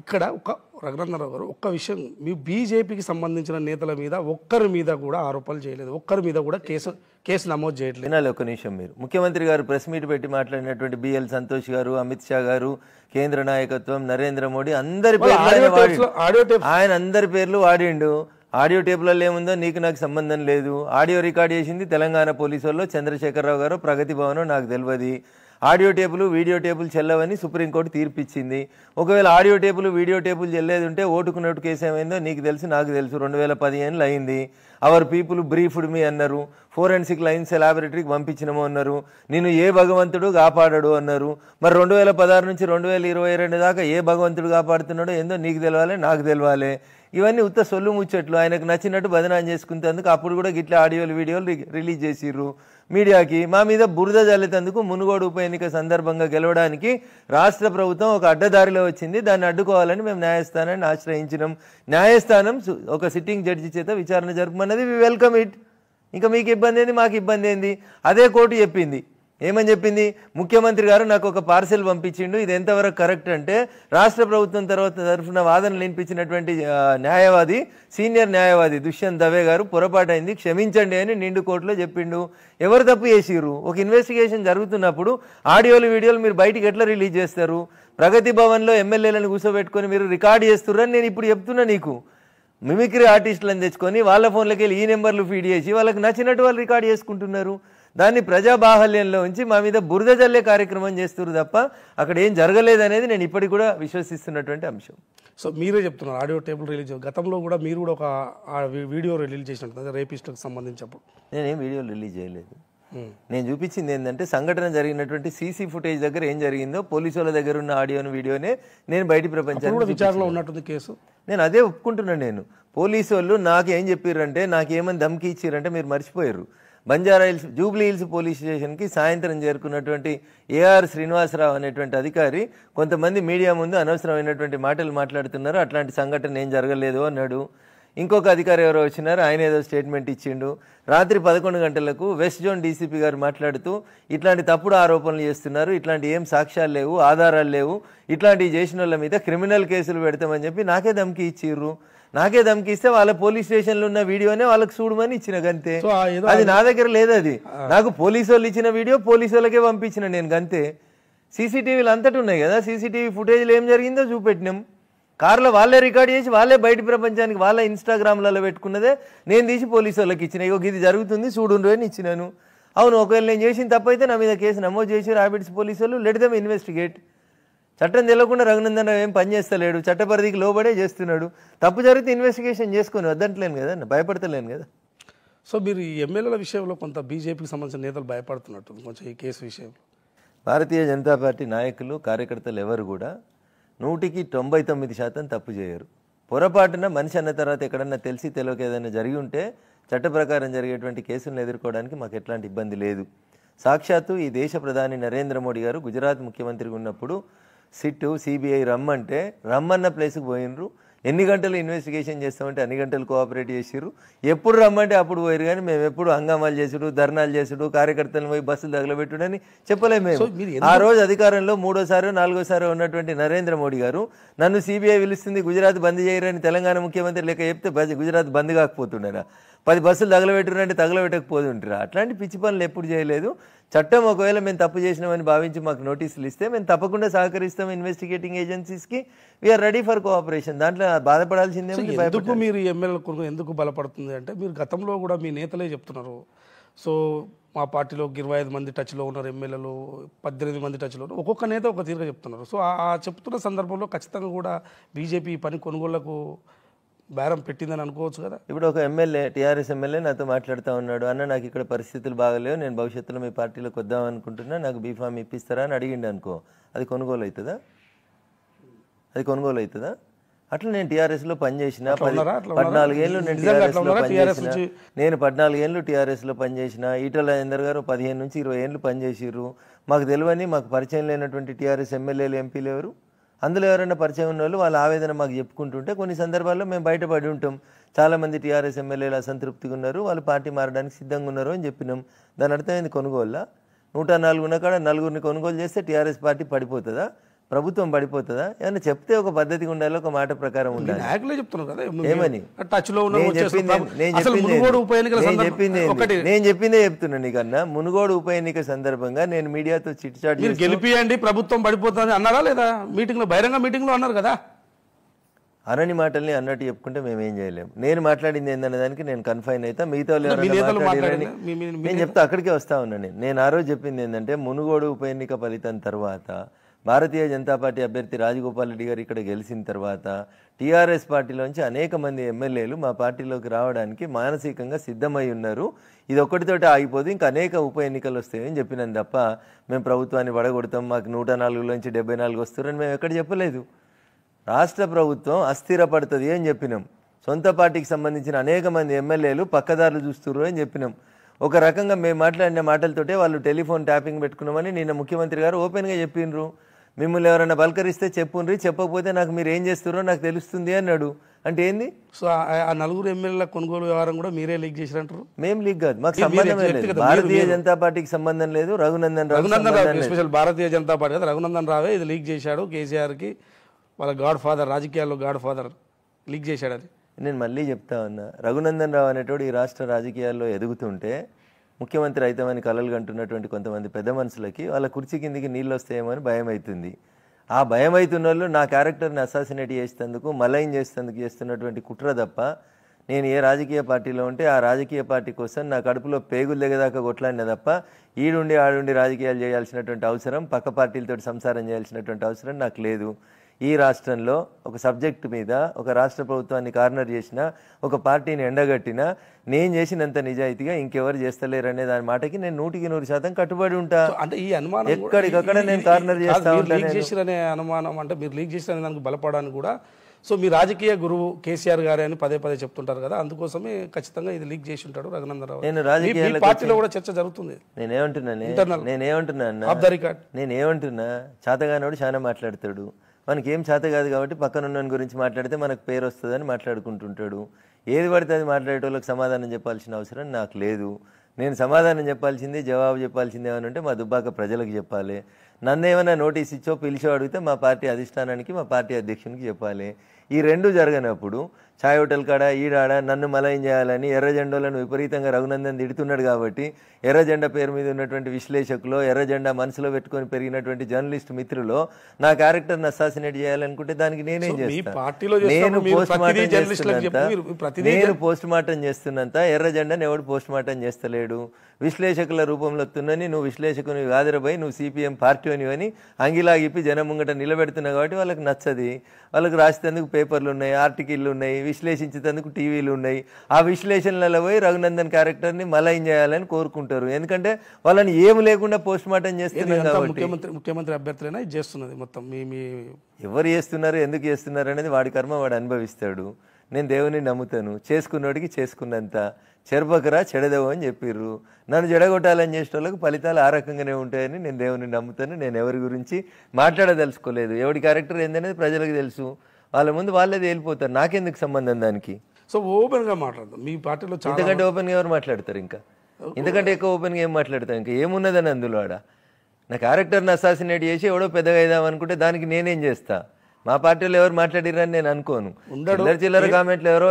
B: ఇక్కడ ఒక
A: రఘునందనరావు గారు ఒక్క విషయం మీ బీజేపీకి సంబంధించిన నేతల మీద ఒక్కరి మీద కూడా ఆరోపణలు చేయలేదు ఒక్కరి మీద కూడా కేసు
B: కేసు నమోదు చేయట్లేదు వినాలి ఒక నిమిషం మీరు ముఖ్యమంత్రి గారు ప్రెస్ మీట్ పెట్టి మాట్లాడినటువంటి బిఎల్ సంతోష్ గారు అమిత్ షా గారు కేంద్ర నాయకత్వం నరేంద్ర మోడీ అందరి పేర్లు ఆయన అందరి పేర్లు వాడిండు ఆడియో టేపులలో ఏముందో నీకు నాకు సంబంధం లేదు ఆడియో రికార్డ్ చేసింది తెలంగాణ పోలీసు వాళ్ళు చంద్రశేఖరరావు గారు ప్రగతి భవనం నాకు తెలియదు ఆడియో టేపులు వీడియో టేపులు చెల్లవని సుప్రీంకోర్టు తీర్పిచ్చింది ఒకవేళ ఆడియో టేపులు వీడియో టేపులు చెల్లేదు ఉంటే ఓటుకు నోటు కేసు ఏమైందో నీకు తెలుసు నాకు తెలుసు రెండు వేల పదిహేనులు అయింది అవర్ పీపుల్ బ్రీఫ్డ్ మీ అన్నారు ఫోరెన్సిక్ లైన్స్ ఎలాబొరేటరీకి పంపించినము అన్నారు నేను ఏ భగవంతుడు కాపాడడు అన్నారు మరి రెండు వేల పదహారు నుంచి రెండు వేల ఇరవై రెండు దాకా ఏ భగవంతుడు కాపాడుతున్నాడో ఏందో నీకు తెలవాలి నాకు తెలవాలి ఇవన్నీ ఉత్త సొల్లు ముచ్చట్లు ఆయనకు నచ్చినట్టు బదనాం చేసుకుంటేందుకు అప్పుడు కూడా గిట్లా ఆడియోలు వీడియోలు రిలీజ్ చేసిర్రు మీడియాకి మా మీద బురద జల్లేతందుకు మునుగోడు ఉప ఎన్నిక సందర్భంగా గెలవడానికి రాష్ట్ర ప్రభుత్వం ఒక అడ్డదారిలో వచ్చింది దాన్ని అడ్డుకోవాలని మేము న్యాయస్థానాన్ని ఆశ్రయించినాం న్యాయస్థానం ఒక సిట్టింగ్ జడ్జి చేత విచారణ జరపమన్నది వి వెల్కమ్ ఇట్ ఇంకా మీకు ఇబ్బంది ఏంది మాకు ఇబ్బంది ఏంది అదే కోర్టు చెప్పింది ఏమని చెప్పింది ముఖ్యమంత్రి గారు నాకు ఒక పార్సెల్ పంపించిండు ఇది ఎంతవరకు కరెక్ట్ అంటే రాష్ట్ర ప్రభుత్వం తర్వాత తరఫున వాదనలు వినిపించినటువంటి న్యాయవాది సీనియర్ న్యాయవాది దుష్యంత్ దవే గారు పొరపాటైంది క్షమించండి అని నిండు కోర్టులో చెప్పిండు ఎవరు తప్పు చేసిరు ఒక ఇన్వెస్టిగేషన్ జరుగుతున్నప్పుడు ఆడియోలు వీడియోలు మీరు బయటికి ఎట్లా రిలీజ్ చేస్తారు ప్రగతి భవన్లో ఎమ్మెల్యేలను కూర్చోబెట్టుకొని మీరు రికార్డ్ చేస్తున్నారని నేను ఇప్పుడు చెప్తున్నా నీకు మిమిక్రీ ఆర్టిస్టులను తెచ్చుకొని వాళ్ళ ఫోన్లకి వెళ్ళి ఈ నెంబర్లు ఫీడ్ చేసి వాళ్ళకి నచ్చినట్టు వాళ్ళు రికార్డ్ చేసుకుంటున్నారు దాన్ని ప్రజాబాహల్యంలో ఉంచి మా మీద బురద జల్లే కార్యక్రమం చేస్తున్నారు తప్ప అక్కడ ఏం జరగలేదు అనేది నేను ఇప్పటికి కూడా
A: విశ్వసిస్తున్నటువంటి అంశం సో మీరే చెప్తున్నారు ఆడియో టేబుల్ రిలీజ్ గతంలో కూడా మీరు కూడా ఒక వీడియో రిలీజ్ చేసినట్టు రేపిస్టులకు సంబంధించినప్పుడు
B: నేనేం వీడియో రిలీజ్ చేయలేదు నేను చూపించింది ఏంటంటే సంఘటన జరిగినటువంటి సీసీ ఫుటేజ్ దగ్గర ఏం జరిగిందో పోలీసు వాళ్ళ దగ్గర ఉన్న ఆడియోని వీడియోనే నేను బయట ప్రపంచానికి విచారణ ఉన్నట్టుంది కేసు నేను అదే ఒప్పుకుంటున్నాను నేను పోలీసు వాళ్ళు నాకు ఏం చెప్పారంటే నాకేమని ధమ్కి ఇచ్చారంటే మీరు మర్చిపోయారు బంజారా హిల్స్ జూబ్లీ హిల్స్ పోలీస్ స్టేషన్కి సాయంత్రం చేరుకున్నటువంటి ఏఆర్ శ్రీనివాసరావు అనేటువంటి అధికారి కొంతమంది మీడియా ముందు అనవసరమైనటువంటి మాటలు మాట్లాడుతున్నారు అట్లాంటి సంఘటన ఏం జరగలేదు అన్నాడు ఇంకొక అధికారి ఎవరో వచ్చినారు ఆయన ఏదో స్టేట్మెంట్ ఇచ్చిండు రాత్రి పదకొండు గంటలకు వెస్ట్ జోన్ డీసీపీ గారు మాట్లాడుతూ ఇట్లాంటి తప్పుడు ఆరోపణలు చేస్తున్నారు ఇట్లాంటి ఏం సాక్ష్యాలు లేవు ఆధారాలు లేవు ఇట్లాంటివి చేసిన వాళ్ళ మీద క్రిమినల్ కేసులు పెడతామని చెప్పి నాకే ధమ్కి ఇచ్చిర్రు నాకే ధమ్కిస్తే వాళ్ళ పోలీస్ స్టేషన్ లో ఉన్న వీడియోనే వాళ్ళకి చూడమని ఇచ్చిన గంతే అది నా దగ్గర లేదు అది నాకు పోలీసు వాళ్ళు ఇచ్చిన వీడియో పోలీసు వాళ్ళకే పంపించిన నేను గంతే సీసీటీవీలు అంతటి ఉన్నాయి కదా సీసీటీవీ ఫుటేజ్లు ఏం జరిగిందో చూపెట్టినాం కార్లో వాళ్ళే రికార్డ్ చేసి వాళ్ళే బయట ప్రపంచానికి వాళ్ళ ఇన్స్టాగ్రామ్లలో పెట్టుకున్నదే నేను తీసి పోలీసు వాళ్ళకి ఇచ్చిన ఇక ఇది జరుగుతుంది చూడుండ్రు అని ఇచ్చినాను అవును ఒకవేళ నేను చేసిన తప్పైతే నా మీద కేసు నమోదు చేసి రాబిట్స్ పోలీసు వాళ్ళు లెట్ దమ్ ఇన్వెస్టిగేట్ చట్టం తెలియకుండా రఘునందన్ ఏం పని చేస్తలేడు చట్టపరిధికి లోబడే చేస్తున్నాడు తప్పు జరిగితే ఇన్వెస్టిగేషన్ చేసుకుని వద్దంటలేను కదా భయపడతలేను కదా
A: సో మీరు ఈ ఎమ్మెల్యేల విషయంలో కొంత బీజేపీకి సంబంధించిన నేతలు భయపడుతున్నట్టు కొంచెం ఈ కేసు విషయంలో
B: భారతీయ జనతా పార్టీ నాయకులు కార్యకర్తలు ఎవరు కూడా నూటికి తొంభై తొమ్మిది శాతం తప్పు చేయరు పొరపాటున మనిషి అన్న తర్వాత ఎక్కడన్నా తెలిసి తెలియక ఏదైనా జరిగి ఉంటే చట్ట ప్రకారం జరిగేటువంటి కేసులను ఎదుర్కోవడానికి మాకు ఎట్లాంటి ఇబ్బంది లేదు సాక్షాత్తు ఈ దేశ ప్రధాని నరేంద్ర మోడీ గారు గుజరాత్ ముఖ్యమంత్రిగా ఉన్నప్పుడు సిట్టు సిబిఐ రమ్మంటే రమ్మన్న ప్లేస్కి పోయినరు ఎన్ని గంటలు ఇన్వెస్టిగేషన్ చేస్తామంటే అన్ని గంటలు కోఆపరేట్ చేసిర్రు ఎప్పుడు రమ్మంటే అప్పుడు పోయారు కానీ మేము ఎప్పుడు హంగామాలు చేసుడు ధర్నాలు చేసుడు కార్యకర్తలను పోయి బస్సులు తగలబెట్టుడని చెప్పలేము ఆ రోజు అధికారంలో మూడోసారి నాలుగోసారి ఉన్నటువంటి నరేంద్ర మోడీ గారు నన్ను సిబిఐ పిలుస్తుంది గుజరాత్ బంద్ చేయరని తెలంగాణ ముఖ్యమంత్రి లేక చెప్తే గుజరాత్ బంద్ కాకపోతుండేనా పది బస్సులు తగలబెట్టురంటే తగలబెట్టకపోదు ఉంటారా అట్లాంటి పిచ్చి పనులు ఎప్పుడు చేయలేదు చట్టం ఒకవేళ మేము తప్పు చేసినామని భావించి మాకు నోటీసులు ఇస్తే మేము తప్పకుండా సహకరిస్తాం ఇన్వెస్టిగేటింగ్ ఏజెన్సీస్కి వీఆర్ రెడీ ఫర్ కోఆపరేషన్ దాంట్లో బాధపడాల్సిందే ఎందుకు మీరు ఎమ్మెల్యే ఎందుకు బలపడుతుంది
A: అంటే మీరు గతంలో కూడా మీ నేతలే చెప్తున్నారు సో మా పార్టీలో ఇరవై ఐదు మంది టచ్లో ఉన్నారు ఎమ్మెల్యేలు పద్దెనిమిది మంది టచ్లో ఉన్నారు ఒక్కొక్క నేత ఒక తీరుగా చెప్తున్నారు సో ఆ చెప్తున్న సందర్భంలో ఖచ్చితంగా కూడా బీజేపీ పని కొనుగోళ్లకు బేరం పెట్టిందని అనుకోవచ్చు కదా
B: ఇప్పుడు ఒక ఎమ్మెల్యే టీఆర్ఎస్ ఎమ్మెల్యే నాతో మాట్లాడుతూ ఉన్నాడు అన్న నాకు ఇక్కడ పరిస్థితులు బాగలేవు నేను భవిష్యత్తులో మీ పార్టీలోకి వద్దాం అనుకుంటున్నా నాకు బీఫామ్ ఇప్పిస్తారా అని అడిగిండి అనుకో అది కొనుగోలు అవుతుందా అది కొనుగోలు అవుతుందా అట్లా నేను టీఆర్ఎస్లో పనిచేసిన పద్నాలుగేళ్ళు నేను టీఆర్ఎస్లో పనిచేసిన నేను పద్నాలుగేళ్ళు టీఆర్ఎస్లో పనిచేసిన ఈటల రాజేందర్ గారు పదిహేను నుంచి ఇరవై ఏళ్ళు పనిచేసిర్రు మాకు తెలియని మాకు పరిచయం లేనటువంటి టీఆర్ఎస్ ఎమ్మెల్యేలు ఎంపీలు ఎవరు అందులో ఎవరైనా పరిచయం ఉన్న వాళ్ళు వాళ్ళ ఆవేదన మాకు చెప్పుకుంటుంటే కొన్ని సందర్భాల్లో మేము బయటపడి ఉంటాం చాలామంది టీఆర్ఎస్ ఎమ్మెల్యేలు అసంతృప్తిగా ఉన్నారు వాళ్ళు పార్టీ మారడానికి సిద్ధంగా ఉన్నారు అని చెప్పినాం దాని అర్థమైంది కొనుగోళ్ళ నూట నాలుగు ఉన్న కాడ నలుగురిని కొనుగోలు చేస్తే టీఆర్ఎస్ పార్టీ పడిపోతుందా ప్రభుత్వం పడిపోతుందా ఏమైనా చెప్తే ఒక పద్ధతిగా ఉండాలి ఒక మాట ప్రకారం ఉండాలి
A: ఏమని టచ్ లో నేను చెప్పింది
B: నేను చెప్పిందే చెప్తున్నా నీకన్నా మునుగోడు ఉప ఎన్నిక సందర్భంగా నేను మీడియాతో చిట్చాట్
A: గెలిపియండి ప్రభుత్వం పడిపోతుంది అన్నారా లేదా మీటింగ్ లో బహిరంగ మీటింగ్ లో
B: అన్నారు కదా అనని మాటల్ని అన్నట్టు చెప్పుకుంటే మేము ఏం చేయలేము నేను మాట్లాడింది ఏందనే దానికి నేను కన్ఫైన్ అయితే మిగతా నేను చెప్తా అక్కడికే వస్తా ఉన్నాను నేను ఆ రోజు చెప్పింది ఏంటంటే మునుగోడు ఉప ఎన్నిక ఫలితం తర్వాత భారతీయ జనతా పార్టీ అభ్యర్థి రాజగోపాల్ రెడ్డి గారు ఇక్కడ గెలిచిన తర్వాత టీఆర్ఎస్ పార్టీలోంచి అనేక మంది ఎమ్మెల్యేలు మా పార్టీలోకి రావడానికి మానసికంగా సిద్ధమై ఉన్నారు ఇది ఒక్కటితోటి ఆగిపోదు ఇంకా అనేక ఉప ఎన్నికలు వస్తాయని చెప్పినాను తప్ప మేము ప్రభుత్వాన్ని వడగొడతాం మాకు నూట నాలుగులోంచి డెబ్బై నాలుగు వస్తారని మేము ఎక్కడ చెప్పలేదు రాష్ట్ర ప్రభుత్వం అస్థిరపడుతుంది అని చెప్పినాం సొంత పార్టీకి సంబంధించిన అనేక మంది ఎమ్మెల్యేలు పక్కదారులు చూస్తున్నారు అని చెప్పినాం ఒక రకంగా మేము మాట్లాడిన మాటలతోటే వాళ్ళు టెలిఫోన్ ట్యాపింగ్ పెట్టుకున్నామని నిన్న ముఖ్యమంత్రి గారు ఓపెన్గా చెప్పినారు మిమ్మల్ని ఎవరైనా బలకరిస్తే చెప్పుండ్రి చెప్పకపోతే నాకు మీరు ఏం చేస్తారో నాకు తెలుస్తుంది అన్నాడు అంటే ఏంది సో ఆ నలుగురు ఎమ్మెల్యేల కొనుగోలు
A: వ్యవహారం కూడా మీరే లీక్ అంటారు
B: మేము లీక్ కాదు మాకు సంబంధం లేదు భారతీయ జనతా పార్టీకి సంబంధం లేదు రఘునందన్ రఘునందన్ రావు స్పెషల్
A: భారతీయ జనతా పార్టీ కదా రఘునందన్ రావే ఇది లీక్ చేశాడు కేసీఆర్ కి వాళ్ళ గాడ్ ఫాదర్ రాజకీయాల్లో గాడ్ ఫాదర్ లీక్ చేశాడు అది
B: నేను మళ్ళీ చెప్తా ఉన్నా రఘునందన్ రావు అనేటోడు ఈ రాష్ట్ర రాజకీయాల్లో ఎదుగుతుంటే ముఖ్యమంత్రి అవుతామని కలలు కంటున్నటువంటి కొంతమంది పెద్ద మనుషులకి వాళ్ళ కుర్చీ కిందికి నీళ్ళు వస్తాయేమో భయం అవుతుంది ఆ భయం అవుతున్న వాళ్ళు నా క్యారెక్టర్ని అసాసినేట్ చేసేందుకు మలయం చేసేందుకు చేస్తున్నటువంటి కుట్ర తప్ప నేను ఏ రాజకీయ పార్టీలో ఉంటే ఆ రాజకీయ పార్టీ కోసం నా కడుపులో పేగులు దిగదాకా కొట్లాడినా తప్ప ఈడుండి ఆడుండి రాజకీయాలు చేయాల్సినటువంటి అవసరం పక్క పార్టీలతో సంసారం చేయాల్సినటువంటి అవసరం నాకు లేదు ఈ రాష్ట్రంలో ఒక సబ్జెక్టు మీద ఒక రాష్ట్ర ప్రభుత్వాన్ని కార్నర్ చేసిన ఒక పార్టీని ఎండగట్టిన నేను చేసినంత నిజాయితీగా ఇంకెవరు చేస్తలేరనే దాని మాటకి నేను నూటికి నూరు శాతం కట్టుబడి ఉంటా అంటే ఈ అనుమానం ఎక్కడికక్కడ నేను కార్నర్ చేస్తా
A: అనుమానం అంటే మీరు లీక్ చేసిన దానికి బలపడడానికి కూడా సో మీ రాజకీయ గురువు కేసీఆర్ గారే అని పదే పదే చెప్తుంటారు కదా అందుకోసమే ఖచ్చితంగా ఇది లీక్ చేసి ఉంటాడు రఘునందరావు నేను రాజకీయ పార్టీలో కూడా చర్చ జరుగుతుంది
B: నేనేమంటున్నా నేనేమంటున్నా నేను ఏమంటున్నా చాలా మాట్లాడతాడు మనకి ఏం చేత కాదు కాబట్టి పక్కన ఉన్న గురించి మాట్లాడితే మనకు పేరు వస్తుందని మాట్లాడుకుంటుంటాడు ఏది పడితే అది మాట్లాడేటోళ్ళకి సమాధానం చెప్పాల్సిన అవసరం నాకు లేదు నేను సమాధానం చెప్పాల్సింది జవాబు చెప్పాల్సింది ఏమని ఉంటే మా దుబ్బాక ప్రజలకు చెప్పాలి నన్ను ఏమైనా నోటీస్ ఇచ్చో పిలిచో అడిగితే మా పార్టీ అధిష్టానానికి మా పార్టీ అధ్యక్షునికి చెప్పాలి ఈ రెండు జరగనప్పుడు ఛాయ్ హోటల్ కాడ ఈడాడ నన్ను మలయం చేయాలని ఎర్ర జెండాలను విపరీతంగా రఘునందన్ తిడుతున్నాడు కాబట్టి ఎర్ర జెండా పేరు మీద ఉన్నటువంటి విశ్లేషకులో ఎర్ర జెండా మనసులో పెట్టుకొని పెరిగినటువంటి జర్నలిస్ట్ మిత్రులో నా క్యారెక్టర్ అసాసినేట్ చేయాలనుకుంటే దానికి నేనేం చేస్తాను నేను పోస్ట్ మార్టం చేస్తున్నంత నేను చేస్తున్నంత ఎర్ర జెండాని ఎవడు పోస్ట్ మార్టం చేస్తలేడు విశ్లేషకుల రూపంలో తున్నని నువ్వు విశ్లేషకుని ఆధారపై నువ్వు సిపిఎం పార్టీ అని అని అంగిలాగిప్పి జనం ముంగట నిలబెడుతున్నావు కాబట్టి వాళ్ళకి నచ్చది వాళ్ళకి రాసేందుకు పేపర్లు ఉన్నాయి ఆర్టికల్లు ఉన్నాయి విశ్లేషించేందుకు టీవీలు ఉన్నాయి ఆ విశ్లేషణలలో పోయి రఘునందన్ క్యారెక్టర్ని మలైన్ చేయాలని కోరుకుంటారు ఎందుకంటే వాళ్ళని ఏం లేకుండా పోస్ట్ మార్టం చేస్తున్నారు
A: ముఖ్యమంత్రి అభ్యర్థులైనా చేస్తున్నది మొత్తం మీ మీ
B: ఎవరు చేస్తున్నారు ఎందుకు చేస్తున్నారు అనేది వాడి కర్మ వాడు అనుభవిస్తాడు నేను దేవుని నమ్ముతాను చేసుకున్నోడికి చేసుకున్నంత చెరపకరా చెడదేవు అని చెప్పిర్రు నన్ను చెడగొట్టాలని చేసిన వాళ్ళకి ఫలితాలు ఆ రకంగానే ఉంటాయని నేను దేవుని నమ్ముతాను నేను ఎవరి గురించి మాట్లాడదలుచుకోలేదు ఎవడి క్యారెక్టర్ ఏందనేది ప్రజలకు తెలుసు వాళ్ళ ముందు వాళ్ళేది వెళ్ళిపోతారు నాకెందుకు సంబంధం దానికి సో ఓపెన్గా మాట్లాడదాం మీ
A: పార్టీలో ఇంతకంటే
B: ఓపెన్గా ఎవరు మాట్లాడతారు ఇంకా ఎందుకంటే ఎక్కువ ఓపెన్గా ఏం మాట్లాడతాం ఇంకా ఏమున్నదని అందులో ఆడ నా క్యారెక్టర్ని అసాసినేట్ చేసి ఎవడో పెద్దగా అవుదాం అనుకుంటే దానికి నేనేం చేస్తాను మా పార్టీలో ఎవరు మాట్లాడిరని నేను అనుకోను ఉండడు చిల్లర కామెంట్లు ఎవరో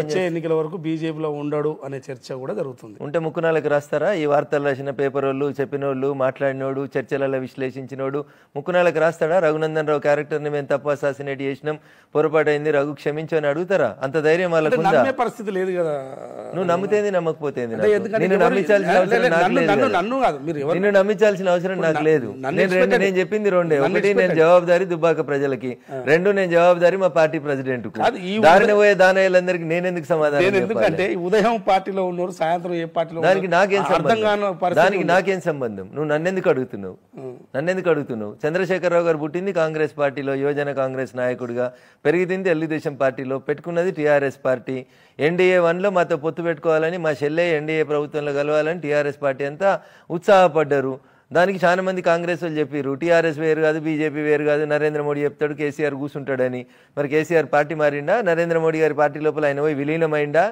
B: వచ్చే ఎన్నికల వరకు
A: బీజేపీలో ఉండడు అనే చర్చ కూడా జరుగుతుంది
B: ఉంటే ముక్కునాలకు రాస్తారా ఈ వార్తలు రాసిన పేపర్ వాళ్ళు చెప్పిన వాళ్ళు మాట్లాడినోడు చర్చలలో విశ్లేషించినోడు ముక్కునాలకు రాస్తాడా రఘునందన్ రావు క్యారెక్టర్ ని మేము తప్ప అసాసినేట్ చేసినాం పొరపాటు అయింది రఘు క్షమించని అడుగుతారా అంత ధైర్యం వాళ్ళకు
A: పరిస్థితి లేదు కదా
B: నువ్వు నమ్మితేంది నమ్మకపోతేంది నమ్మించాల్సిన అవసరం నన్ను- నాకు లేదు నమ్మించాల్సిన అవసరం నాకు లేదు నేను చెప్పింది రెండే ఒకటి నేను జవాబుదారి దుబ్బాక ప్రజలకి వాళ్ళకి రెండు నేను జవాబుదారి మా పార్టీ ప్రెసిడెంట్ దారిన నేను ఎందుకు సమాధానం ఎందుకంటే ఉదయం పార్టీలో ఉన్నారు సాయంత్రం ఏ పార్టీలో దానికి నాకేం దానికి నాకేం సంబంధం నువ్వు నన్నెందుకు అడుగుతున్నావు నన్నెందుకు అడుగుతున్నావు చంద్రశేఖరరావు గారు పుట్టింది కాంగ్రెస్ పార్టీలో యువజన కాంగ్రెస్ నాయకుడిగా పెరిగింది తెలుగుదేశం పార్టీలో పెట్టుకున్నది టీఆర్ఎస్ పార్టీ ఎన్డీఏ వన్లో మాతో పొత్తు పెట్టుకోవాలని మా చెల్లె ఎన్డీఏ ప్రభుత్వంలో కలవాలని టీఆర్ఎస్ పార్టీ అంతా ఉత్సాహపడ్డారు దానికి చాలా మంది కాంగ్రెస్ వాళ్ళు చెప్పారు టీఆర్ఎస్ వేరు కాదు బీజేపీ వేరు కాదు నరేంద్ర మోడీ చెప్తాడు కేసీఆర్ కూర్చుంటాడని మరి కేసీఆర్ పార్టీ మారిండా నరేంద్ర మోడీ గారి పార్టీ లోపల ఆయన పోయి విలీనమైండా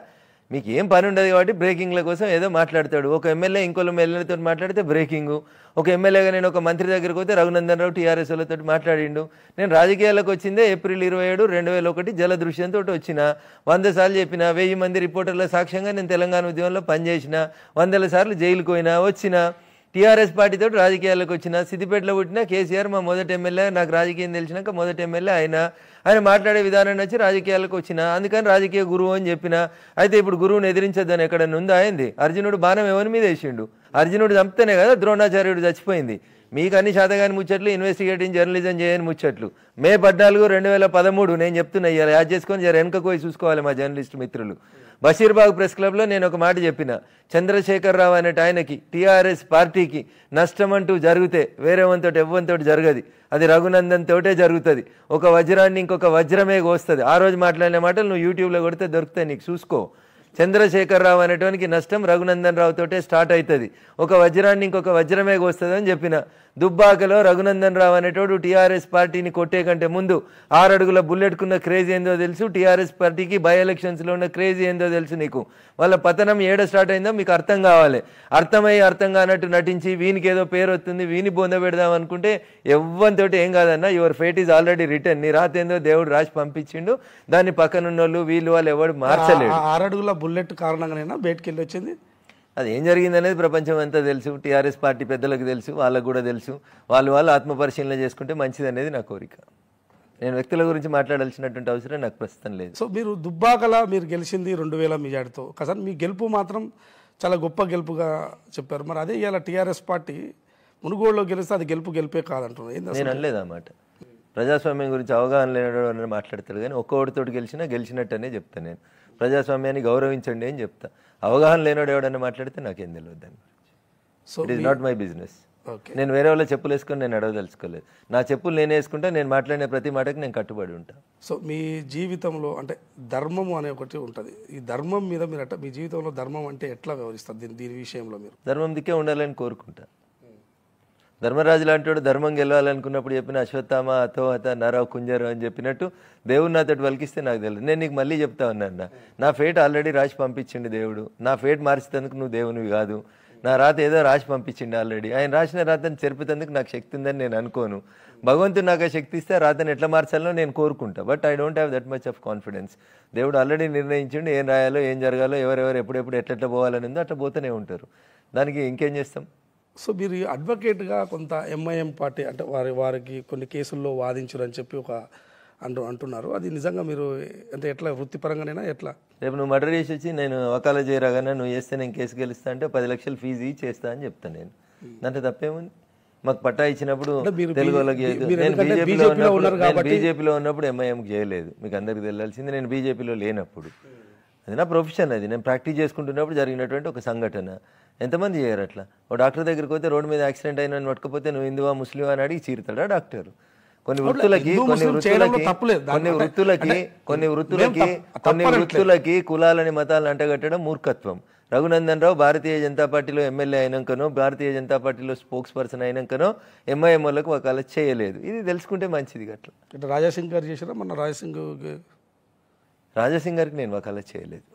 B: మీకు ఏం పని ఉండదు కాబట్టి బ్రేకింగ్ల కోసం ఏదో మాట్లాడతాడు ఒక ఎమ్మెల్యే ఇంకో ఎమ్మెల్యేలతో మాట్లాడితే బ్రేకింగ్ ఒక ఎమ్మెల్యేగా నేను ఒక మంత్రి దగ్గరకు పోతే రఘునందన్ రావు టీఆర్ఎస్ వాళ్ళతో మాట్లాడిండు నేను రాజకీయాలకు వచ్చిందే ఏప్రిల్ ఇరవై ఏడు రెండు వేల ఒకటి జల దృశ్యంతో వచ్చిన వంద సార్లు చెప్పిన వెయ్యి మంది రిపోర్టర్ల సాక్ష్యంగా నేను తెలంగాణ ఉద్యమంలో పనిచేసిన వందల సార్లు జైలుకు పోయినా వచ్చినా టీఆర్ఎస్ పార్టీతో రాజకీయాలకు వచ్చిన సిద్దిపేటలో పుట్టిన కేసీఆర్ మా మొదటి ఎమ్మెల్యే నాకు రాజకీయం తెలిసినాక మొదటి ఎమ్మెల్యే ఆయన ఆయన మాట్లాడే విధానం నచ్చి రాజకీయాలకు వచ్చిన అందుకని రాజకీయ గురువు అని చెప్పిన అయితే ఇప్పుడు గురువుని ఎదిరించొద్దని ఎక్కడ ఉందా అయింది అర్జునుడు బాణం ఎవరి మీద వేసిండు అర్జునుడు చంపితేనే కదా ద్రోణాచార్యుడు చచ్చిపోయింది మీకు అన్ని శాతగాని ముచ్చట్లు ఇన్వెస్టిగేటింగ్ జర్నలిజం చేయని ముచ్చట్లు మే పద్నాలుగు రెండు వేల పదమూడు నేను చెప్తున్నా ఇలా యాడ్ చేసుకొని జర వెనుకకు పోయి చూసుకోవాలి మా జర్నలిస్ట్ మిత్రులు బషీర్బాగ్ ప్రెస్ క్లబ్లో నేను ఒక మాట చెప్పిన చంద్రశేఖరరావు అనే ఆయనకి టీఆర్ఎస్ పార్టీకి నష్టం అంటూ జరిగితే వేరే వంతోటి ఎవ్వనితోటి జరగదు అది రఘునందన్ తోటే జరుగుతుంది ఒక వజ్రాన్ని ఇంకొక వజ్రమే కోస్తుంది ఆ రోజు మాట్లాడిన మాటలు నువ్వు యూట్యూబ్లో కొడితే దొరుకుతాయి నీకు చూసుకో చంద్రశేఖరరావు అనేటువంటి నష్టం రఘునందన్ రావు తోటే స్టార్ట్ అవుతుంది ఒక వజ్రాన్ని ఇంకొక వజ్రమే కోస్తుంది అని చెప్పిన దుబ్బాకలో రఘునందన్ రావు అనేటోడు టీఆర్ఎస్ పార్టీని కొట్టే కంటే ముందు ఆరడుగుల బుల్లెట్కున్న క్రేజ్ ఏందో తెలుసు టీఆర్ఎస్ పార్టీకి బై ఎలక్షన్స్లో ఉన్న క్రేజ్ ఏందో తెలుసు నీకు వాళ్ళ పతనం ఏడ స్టార్ట్ అయిందో మీకు అర్థం కావాలి అర్థమై అర్థం కానట్టు నటించి వీనికి ఏదో పేరు వస్తుంది వీని బొంద పెడదాం అనుకుంటే ఎవ్వరితోటి ఏం కాదన్న your fate is already written నీ రాత ఏందో దేవుడు రాసి పంపించిండు దాన్ని పక్కనున్న వాళ్ళు వీళ్ళు వాళ్ళు ఎవరు మార్చలేడు ఆరడుగుల బుల్లెట్
A: కారణంగానైనా బయటకెళ్ళి వచ్చింది
B: అది ఏం జరిగిందనేది ప్రపంచం అంతా తెలుసు టీఆర్ఎస్ పార్టీ పెద్దలకు తెలుసు వాళ్ళకు కూడా తెలుసు వాళ్ళు వాళ్ళు ఆత్మపరిశీలన చేసుకుంటే మంచిది అనేది నా కోరిక నేను వ్యక్తుల గురించి మాట్లాడాల్సినటువంటి అవసరం నాకు ప్రస్తుతం లేదు సో మీరు దుబ్బాకల మీరు గెలిచింది రెండు వేల మీజాడితో
A: కసన్ మీ గెలుపు మాత్రం చాలా గొప్ప గెలుపుగా చెప్పారు మరి అదే ఇలా టీఆర్ఎస్ పార్టీ మునుగోడులో గెలిస్తే అది గెలుపు గెలిపే కాదంటున్నారు నేను అనలేదు అన్నమాట
B: ప్రజాస్వామ్యం గురించి అవగాహన అనేది మాట్లాడతాడు కానీ ఒక్కోటితోటి గెలిచినా గెలిచినట్టనే చెప్తాను నేను ప్రజాస్వామ్యాన్ని గౌరవించండి అని చెప్తాను అవగాహన లేనోడు ఎవడన్నా మాట్లాడితే నాకేం తెలియదు దాని so it is not my business నేను వేరే వాళ్ళ చెప్పులు వేసుకొని నేను అడగదలుచుకోలేదు నా చెప్పులు నేను వేసుకుంటే నేను మాట్లాడిన ప్రతి మాటకి నేను కట్టుబడి ఉంటాను
A: సో మీ జీవితంలో అంటే ధర్మం అనే ఒకటి ఉంటుంది ఈ ధర్మం మీద మీరు అట్ట మీ జీవితంలో ధర్మం అంటే ఎట్లా వ్యవహరిస్తారు దీని దీని విషయంలో మీరు
B: ధర్మం దిక్కే ఉండాలని కోరుకుంటాను ధర్మరాజు లాంటి ధర్మం గెలవాలనుకున్నప్పుడు చెప్పిన అశ్వత్థామ అతోహత నరవ కుంజరు అని చెప్పినట్టు దేవుడు తోటి వలికిస్తే నాకు తెలియదు నేను నీకు మళ్ళీ చెప్తా ఉన్నాను నా ఫేట్ ఆల్రెడీ రాసి పంపించిండు దేవుడు నా ఫేట్ మార్చేందుకు నువ్వు దేవునివి కాదు నా రాత ఏదో రాసి పంపించిండు ఆల్రెడీ ఆయన రాసిన రాతను చెరిపేందుకు నాకు శక్తి ఉందని నేను అనుకోను భగవంతుడు నాకు శక్తి ఇస్తే రాతను ఎట్లా మార్చాలో నేను కోరుకుంటా but I don't have that much of confidence దేవుడు ఆల్రెడీ నిర్ణయించండి ఏం రాయాలో ఏం జరగాలో ఎవరెవరు ఎప్పుడెప్పుడు ఎట్లెట్లా పోవాలనేది అట్లా పోతూనే ఉంటారు దానికి ఇంకేం చేస్తాం సో మీరు
A: అడ్వకేట్గా కొంత ఎంఐఎం పార్టీ అంటే వారి వారికి కొన్ని కేసుల్లో వాదించరని చెప్పి ఒక అంటు అంటున్నారు అది నిజంగా మీరు అంటే ఎట్లా వృత్తిపరంగానైనా ఎట్లా
B: రేపు నువ్వు మర్డర్ చేసి వచ్చి నేను వకాల చేయరాగానే నువ్వు చేస్తే నేను కేసు గెలుస్తా అంటే పది లక్షలు ఫీజు చేస్తా అని చెప్తాను నేను దాంట్లో తప్పేముంది మాకు పట్టా ఇచ్చినప్పుడు తెలుగు వాళ్ళకి నేను బీజేపీలో ఉన్నప్పుడు బీజేపీలో ఉన్నప్పుడు ఎంఐఎంకి చేయలేదు మీకు అందరికి తెలియాల్సింది నేను బీజేపీలో లేనప్పుడు అది నా ప్రొఫెషన్ అది నేను ప్రాక్టీస్ చేసుకుంటున్నప్పుడు జరిగినటువంటి ఒక సంఘటన ఎంతమంది చేయరు అట్లా ఓ డాక్టర్ దగ్గరికి పోతే రోడ్డు మీద యాక్సిడెంట్ అయిన పట్టుకపోతే నువ్వు హిందువా ముస్లిం అని అడిగి చీరుతాడా డాక్టర్ కొన్ని వృత్తులకి కొన్ని వృత్తులకి కొన్ని వృత్తులకి కొన్ని వృత్తులకి కొన్ని వృత్తులకి కులాలని మతాలను అంటగట్టడం మూర్ఖత్వం రఘునందన్ రావు భారతీయ జనతా పార్టీలో ఎమ్మెల్యే అయినాకనో భారతీయ జనతా పార్టీలో స్పోక్స్ పర్సన్ అయినాకనో ఎంఐఎంఓలకు ఒకవేళ చేయలేదు ఇది తెలుసుకుంటే మంచిది అట్లా రాజాసింగ్ గారు చేసినా మన రాజాసింగ్ రాజాసింగ్ గారికి నేను వకాల చేయలేదు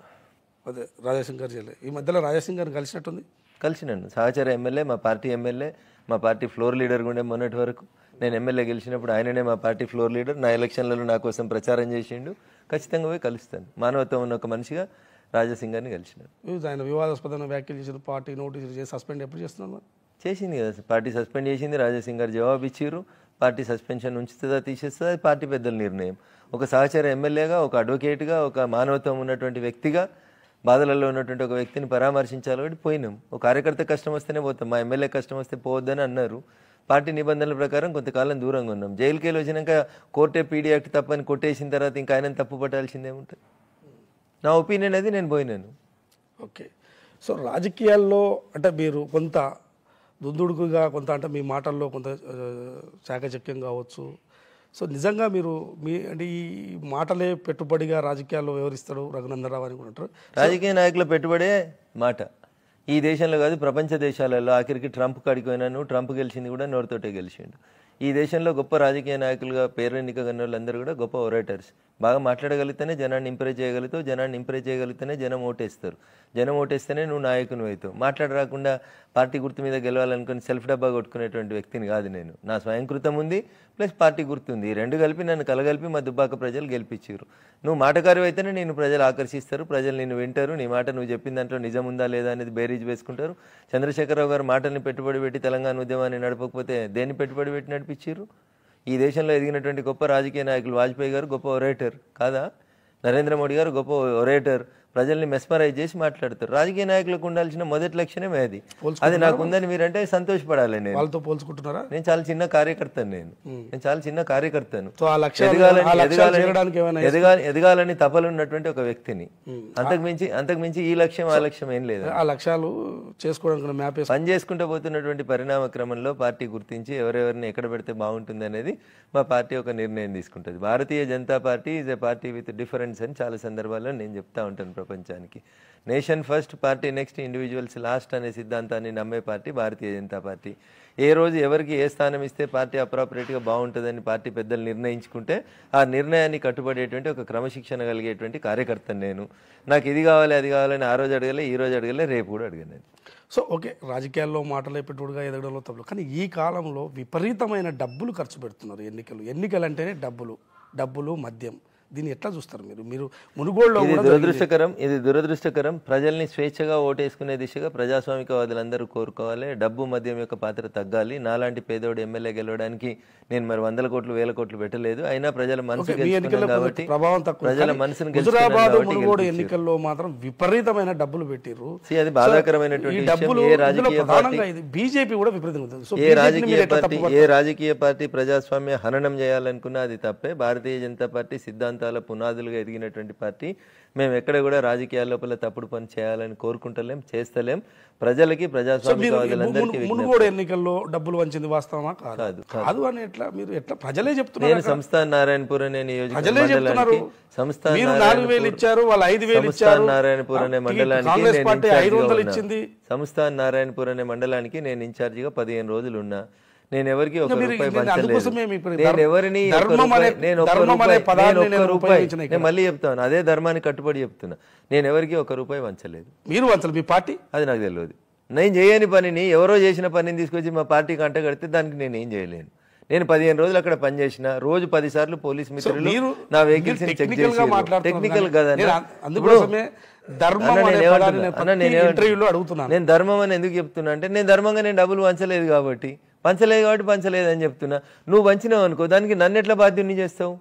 A: అదే రాజాసింగ్ గారు చేయలేదు
B: ఈ మధ్యలో రాజాసింగ్ గారిని కలిసినట్టుంది కలిసినాను సహచర ఎమ్మెల్యే మా పార్టీ ఎమ్మెల్యే మా పార్టీ ఫ్లోర్ లీడర్ ఉండే మొన్నటి వరకు నేను ఎమ్మెల్యే గెలిచినప్పుడు ఆయననే మా పార్టీ ఫ్లోర్ లీడర్ నా ఎలక్షన్లలో నా కోసం ప్రచారం చేసిండు ఖచ్చితంగా పోయి కలుస్తాను మానవత్వం ఉన్న ఒక మనిషిగా రాజాసింగ్ గారిని కలిసినాను
A: ఆయన వివాదాస్పదమైన వ్యాఖ్యలు చేసారు పార్టీ నోటీసులు చేసి సస్పెండ్ ఎప్పుడు చేస్తున్నాను
B: చేసింది కదా పార్టీ సస్పెండ్ చేసింది రాజాసింగ్ గారు జవాబు ఇచ్చారు పార్టీ సస్పెన్షన్ ఉంచుతుందా తీసేస్తుందా అది పార్టీ పెద్దల నిర్ణయం ఒక సహచర ఎమ్మెల్యేగా ఒక అడ్వకేట్గా ఒక మానవత్వం ఉన్నటువంటి వ్యక్తిగా బాధలలో ఉన్నటువంటి ఒక వ్యక్తిని పరామర్శించాలి కాబట్టి పోయినాం ఒక కార్యకర్త కష్టం వస్తేనే పోతాం మా ఎమ్మెల్యే కష్టం వస్తే పోవద్దని అన్నారు పార్టీ నిబంధనల ప్రకారం కొంతకాలం దూరంగా ఉన్నాం జైలుకి వచ్చినాక కోర్టే పీడీ యాక్ట్ తప్పని కొట్టేసిన తర్వాత ఇంకా ఆయన తప్పు పట్టాల్సిందేముంటుంది నా ఒపీనియన్ అది నేను పోయినాను ఓకే సో రాజకీయాల్లో అంటే మీరు కొంత దుందుడుకుగా
A: కొంత అంటే మీ మాటల్లో కొంత చాకచక్యం కావచ్చు సో నిజంగా మీరు మీ అంటే ఈ మాటలే పెట్టుబడిగా రాజకీయాల్లో వివరిస్తాడు రఘునందరావు అని కూడా అంటారు రాజకీయ
B: నాయకుల పెట్టుబడే మాట ఈ దేశంలో కాదు ప్రపంచ దేశాలలో ఆఖరికి ట్రంప్ కాడికి ట్రంప్ గెలిచింది కూడా నోరుతోటే గెలిచిండు ఈ దేశంలో గొప్ప రాజకీయ నాయకులుగా పేరెన్నిక కన్న వాళ్ళందరూ కూడా గొప్ప ఓరేటర్స్ బాగా మాట్లాడగలిగితేనే జనాన్ని ఇంప్రెస్ చేయగలుగుతావు జనాన్ని ఇంప్రెస్ చేయగలిగితేనే జనం ఓటేస్తారు జనం ఓటేస్తేనే నువ్వు నాయకుని అవుతావు మాట్లాడరాకుండా పార్టీ గుర్తు మీద గెలవాలనుకుని సెల్ఫ్ డబ్బా కొట్టుకునేటువంటి వ్యక్తిని కాదు నేను నా స్వయంకృతం ఉంది ప్లస్ పార్టీ గుర్తు ఈ రెండు కలిపి నన్ను కలగలిపి మా దుబ్బాక ప్రజలు గెలిపించారు నువ్వు మాటకారు అయితేనే నేను ప్రజలు ఆకర్షిస్తారు ప్రజలు నేను వింటారు నీ మాట నువ్వు చెప్పిన దాంట్లో నిజం ఉందా లేదా అనేది బేరీజ్ వేసుకుంటారు చంద్రశేఖరరావు గారు మాటల్ని పెట్టుబడి పెట్టి తెలంగాణ ఉద్యమాన్ని నడపకపోతే దేన్ని పెట్టుబడి పెట్టి నడిపించారు ఈ దేశంలో ఎదిగినటువంటి గొప్ప రాజకీయ నాయకులు వాజ్పేయి గారు గొప్ప ఒరేటర్ కాదా నరేంద్ర మోడీ గారు గొప్ప ఒరేటర్ ప్రజల్ని మెస్మరైజ్ చేసి మాట్లాడతారు రాజకీయ నాయకులకు ఉండాల్సిన మొదటి లక్ష్యమే అది అది నాకు ఉందని మీరంటే సంతోషపడాలి నేను వాళ్ళతో పోల్చుకుంటున్నారా నేను చాలా చిన్న కార్యకర్తను నేను నేను చాలా చిన్న కార్యకర్తను ఎదగాలని ఎదగాలని ఎదగాలని తపలున్నటువంటి ఒక వ్యక్తిని అంతకు మించి అంతకు మించి ఈ లక్ష్యం ఆ లక్ష్యం ఏం లేదు ఆ
A: లక్ష్యాలు చేసుకోవడానికి మ్యాప్ పని
B: చేసుకుంటూ పోతున్నటువంటి పరిణామ క్రమంలో పార్టీ గుర్తించి ఎవరెవరిని ఎక్కడ పెడితే బాగుంటుంది అనేది మా పార్టీ ఒక నిర్ణయం తీసుకుంటుంది Bharatiya Janata party is a party with difference అని చాలా సందర్భాల్లో నేను చెప్తా ఉంటాను ప్రపంచానికి nation first party next individuals last అనే సిద్ధాంతాన్ని నమ్మే పార్టీ భారతీయ జనతా పార్టీ ఏ రోజు ఎవరికి ఏ స్థానం ఇస్తే పార్టీ అప్రాపరేట్గా బాగుంటుందని పార్టీ పెద్దలు నిర్ణయించుకుంటే ఆ నిర్ణయాన్ని కట్టుబడేటువంటి ఒక క్రమశిక్షణ కలిగేటువంటి కార్యకర్తను నేను నాకు ఇది కావాలి అది కావాలని ఆ రోజు అడగలే ఈ రోజు అడగలే రేపు కూడా అడిగాను నేను
A: సో ఓకే రాజకీయాల్లో మాటలు పెట్టుడుగా ఎదగడంలో తప్పులు కానీ ఈ కాలంలో విపరీతమైన డబ్బులు ఖర్చు పెడుతున్నారు ఎన్నికలు ఎన్నికలు అంటేనే డబ్బులు డబ్బులు మద్యం దీన్ని ఎట్లా చూస్తారు మీరు మీరు మునుగోడులో ఇది దురదృష్టకరం
B: ఇది దురదృష్టకరం ప్రజల్ని స్వేచ్ఛగా ఓటేసుకునే దిశగా ప్రజాస్వామికవాదులందరూ కోరుకోవాలి డబ్బు మద్యం యొక్క పాత్ర తగ్గాలి నాలాంటి పేదోడు ఎమ్మెల్యే గెలవడానికి నేను మరి వందల కోట్లు వేల కోట్లు పెట్టలేదు అయినా ప్రజల మనసు కాబట్టి ప్రభావం తక్కువ ప్రజల మనసును హుజరాబాద్ మునుగోడు
A: ఎన్నికల్లో మాత్రం విపరీతమైన డబ్బులు పెట్టిర్రు అది బాధాకరమైనటువంటి డబ్బులు బీజేపీ కూడా విపరీతంగా ఏ రాజకీయ పార్టీ ఏ
B: రాజకీయ పార్టీ ప్రజాస్వామ్య హననం చేయాలనుకున్నా అది తప్పే భారతీయ జనతా పార్టీ సిద్ధాంతం సిద్ధాంతాల పునాదులుగా ఎదిగినటువంటి పార్టీ మేము ఎక్కడ కూడా రాజకీయాల లోపల తప్పుడు పని చేయాలని కోరుకుంటలేం చేస్తలేం ప్రజలకి ప్రజాస్వామ్యవాదులందరికీ మునుగోడు
A: ఎన్నికల్లో డబ్బులు వంచింది వాస్తవమా కాదు కాదు అని ఎట్లా మీరు ఎట్లా ప్రజలే చెప్తున్నారు నేను
B: సంస్థాన్ నారాయణపూర్ అనే నియోజకవర్గం సంస్థాన్ ఇచ్చారు వాళ్ళు ఐదు వేలు నారాయణపూర్ అనే మండలానికి సంస్థాన్ నారాయణపూర్ అనే మండలానికి నేను ఇన్ఛార్జిగా పదిహేను రోజులు ఉన్నా నేను ఎవరికి ఒక రూపాయి నేను ఎవరిని నేను రూపాయి నేను మళ్ళీ చెప్తాను అదే ధర్మానికి కట్టుబడి చెప్తున్నా నేను ఎవరికి ఒక రూపాయి వంచలేదు మీరు వంచలేదు మీ పార్టీ అది నాకు తెలియదు నేను చేయని పనిని ఎవరో చేసిన పనిని తీసుకొచ్చి మా పార్టీ అంట కడితే దానికి నేను ఏం చేయలేను నేను పదిహేను రోజులు అక్కడ పనిచేసిన రోజు పది సార్లు పోలీస్ మిత్రులు నా వెహికల్స్ టెక్నికల్ కదా నేను ధర్మం అని ఎందుకు చెప్తున్నా అంటే నేను ధర్మంగా నేను డబ్బులు వంచలేదు కాబట్టి పంచలేదు కాబట్టి పంచలేదు అని చెప్తున్నా నువ్వు పంచినావు అనుకో దానికి నన్ను ఎట్లా బాధ్యుని చేస్తావు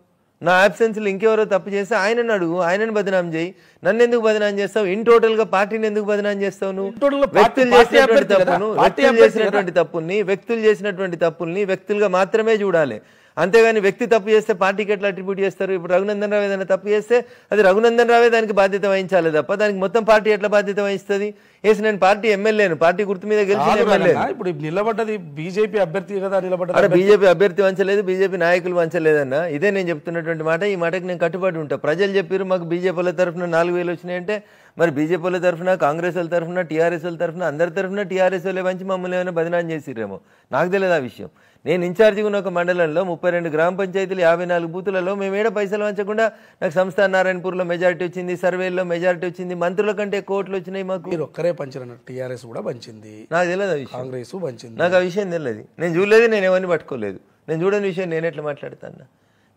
B: నా అబ్సెన్స్లో ఇంకెవరో తప్పు చేస్తే ఆయనను అడుగు ఆయనను బదనాం చేయి నన్ను ఎందుకు బదనాం చేస్తావు ఇన్ టోటల్ గా పార్టీని ఎందుకు బదనాం చేస్తావు నువ్వు వ్యక్తులు చేసినటువంటి తప్పును వ్యక్తులు చేసినటువంటి తప్పుల్ని వ్యక్తులు చేసినటువంటి తప్పుల్ని వ్యక్తులుగా మాత్రమే చూడాలి అంతేగాని వ్యక్తి తప్పు చేస్తే పార్టీకి ఎట్లా అట్రిబ్యూట్ చేస్తారు ఇప్పుడు రఘునందన్ రావు ఏదైనా తప్పు చేస్తే అది రఘునందన్ రావే దానికి బాధ్యత వహించాలి తప్ప దానికి మొత్తం పార్టీ ఎట్లా బాధ్యత వహిస్తుంది వేసి నేను పార్టీ ఎమ్మెల్యేను పార్టీ గుర్తు మీద గెలిచి ఎమ్మెల్యే ఇప్పుడు నిలబడ్డది బీజేపీ అభ్యర్థి కదా నిలబడ్డ బీజేపీ అభ్యర్థి వంచలేదు బీజేపీ నాయకులు వంచలేదన్న ఇదే నేను చెప్తున్నటువంటి మాట ఈ మాటకి నేను కట్టుబడి ఉంటా ప్రజలు చెప్పారు మాకు బీజేపీల తరఫున నాలుగు వేలు వచ్చినాయంటే మరి బీజేపీల తరఫున కాంగ్రెస్ తరఫున టీఆర్ఎస్ తరఫున అందరి తరఫున టీఆర్ఎస్ వాళ్ళే మంచి మమ్మల్ని ఏమైనా బదనాం చేసిరేమో నాకు తెలియదు ఆ విషయం నేను ఇన్ఛార్జిగా ఉన్న ఒక మండలంలో ముప్పై రెండు గ్రామ పంచాయతీలు యాభై నాలుగు బూతులలో మేము ఏడా పైసలు వంచకుండా నాకు సంస్థ నారాయణపూర్లో మెజారిటీ వచ్చింది సర్వేల్లో మెజారిటీ వచ్చింది మంత్రుల కంటే కోట్లు వచ్చినాయి మాకు మీరు ఒక్కరే పంచారు
A: టీఆర్ఎస్ కూడా పంచింది నాకు తెలియదు విషయం కాంగ్రెస్ పంచింది నాకు ఆ
B: విషయం తెలియదు నేను చూడలేదు నేను ఎవరిని పట్టుకోలేదు నేను చూడని విషయం నేను ఎట్లా మాట్లాడతాను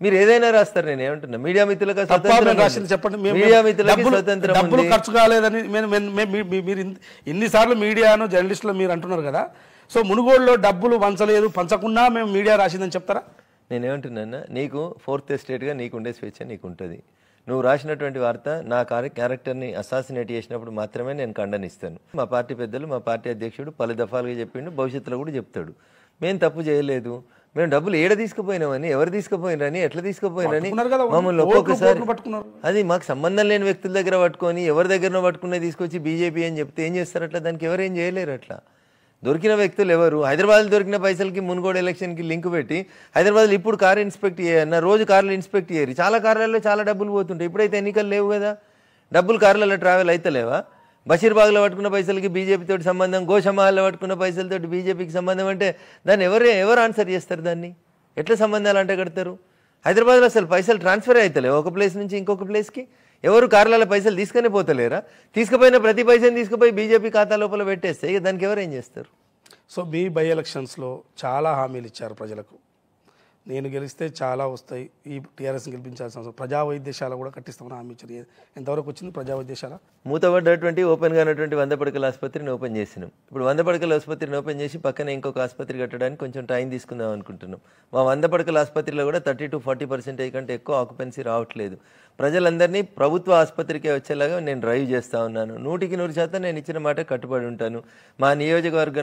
B: మీరు ఏదైనా రాస్తారు నేను ఏమంటున్నా మీడియా మిత్రులకు రాసింది చెప్పండి మీడియా స్వతంత్రం డబ్బులు ఖర్చు
A: కాలేదని మీరు ఇన్నిసార్లు మీడియాను జర్నలిస్టులు మీరు అంటున్నారు కదా సో మునుగోడులో డబ్బులు
B: పంచలేదు పంచకుండా మేము మీడియా రాసిందని చెప్తారా నేనేమంటున్నా నీకు ఫోర్త్ ఎస్టేట్గా నీకు ఉండే స్వేచ్ఛ నీకు ఉంటుంది నువ్వు రాసినటువంటి వార్త నా క్యారెక్టర్ని అసాసినేట్ చేసినప్పుడు మాత్రమే నేను ఖండనిస్తాను మా పార్టీ పెద్దలు మా పార్టీ అధ్యక్షుడు పలు దఫాలుగా చెప్పిండు భవిష్యత్తులో కూడా చెప్తాడు మేము తప్పు చేయలేదు మేము డబ్బులు ఏడ తీసుకుపోయినామని ఎవరు తీసుకుపోయినారని ఎట్లా తీసుకుపోయినని మమ్మల్ని ఒక్కొక్కసారి అది మాకు సంబంధం లేని వ్యక్తుల దగ్గర పట్టుకొని ఎవరి దగ్గరనో పట్టుకునే తీసుకొచ్చి బీజేపీ అని చెప్తే ఏం చేస్తారు అట్లా దానికి ఎవరు ఏం చేయలేరు అట్లా దొరికిన వ్యక్తులు ఎవరు హైదరాబాద్ దొరికిన పైసలకి మున్గోడ ఎలక్షన్కి లింక్ పెట్టి హైదరాబాద్లో ఇప్పుడు కార్ ఇన్స్పెక్ట్ చేయన్న రోజు కార్లు ఇన్స్పెక్ట్ చేయరు చాలా కార్లలో చాలా డబ్బులు పోతుంటాయి ఇప్పుడైతే ఎన్నికలు లేవు కదా డబ్బులు కార్లలో ట్రావెల్ అయితే లేవా బషీర్బాగ్లో పట్టుకున్న పైసలకి బీజేపీతో సంబంధం గోషమహల్లో పట్టుకున్న పైసలతో బీజేపీకి సంబంధం అంటే దాన్ని ఎవరు ఎవరు ఆన్సర్ చేస్తారు దాన్ని ఎట్లా సంబంధాలు అంటే కడతారు హైదరాబాద్లో అసలు పైసలు ట్రాన్స్ఫర్ అవుతలేవు ఒక ప్లేస్ నుంచి ఇంకొక ప్లేస్కి ఎవరు కార్లలో పైసలు తీసుకొని పోతలేరా తీసుకుపోయిన ప్రతి పైసని తీసుకుపోయి బీజేపీ ఖాతా లోపల పెట్టేస్తే దానికి ఎవరు ఏం చేస్తారు సో బీ బై ఎలక్షన్స్లో
A: చాలా హామీలు ఇచ్చారు ప్రజలకు నేను గెలిస్తే చాలా వస్తాయి ఈ టీఆర్ఎస్ గెలిపించాల్సిన అవసరం ప్రజా వైద్యశాల కూడా కట్టిస్తామని హామీ ఇచ్చారు ఎంతవరకు వచ్చింది ప్రజా వైద్యశాల
B: మూతబడ్డటువంటి ఓపెన్గా ఉన్నటువంటి వంద పడకల ఆసుపత్రిని ఓపెన్ చేసినాం ఇప్పుడు వంద పడకల ఆసుపత్రిని ఓపెన్ చేసి పక్కన ఇంకొక ఆసుపత్రి కట్టడానికి కొంచెం టైం తీసుకుందాం అనుకుంటున్నాం మా వంద పడకల ఆసుపత్రిలో కూడా థర్టీ టు ఫార్టీ పర్సెంటేజ్ కంటే ఎక్కువ ఆక్యుపెన్సీ రావట్లేదు ప్రజలందరినీ ప్రభుత్వ ఆసుపత్రికే వచ్చేలాగా నేను డ్రైవ్ చేస్తూ ఉన్నాను నూటికి నూరు శాతం నేను ఇచ్చిన మాట కట్టుబడి ఉంటాను మా నియోజకవర్గం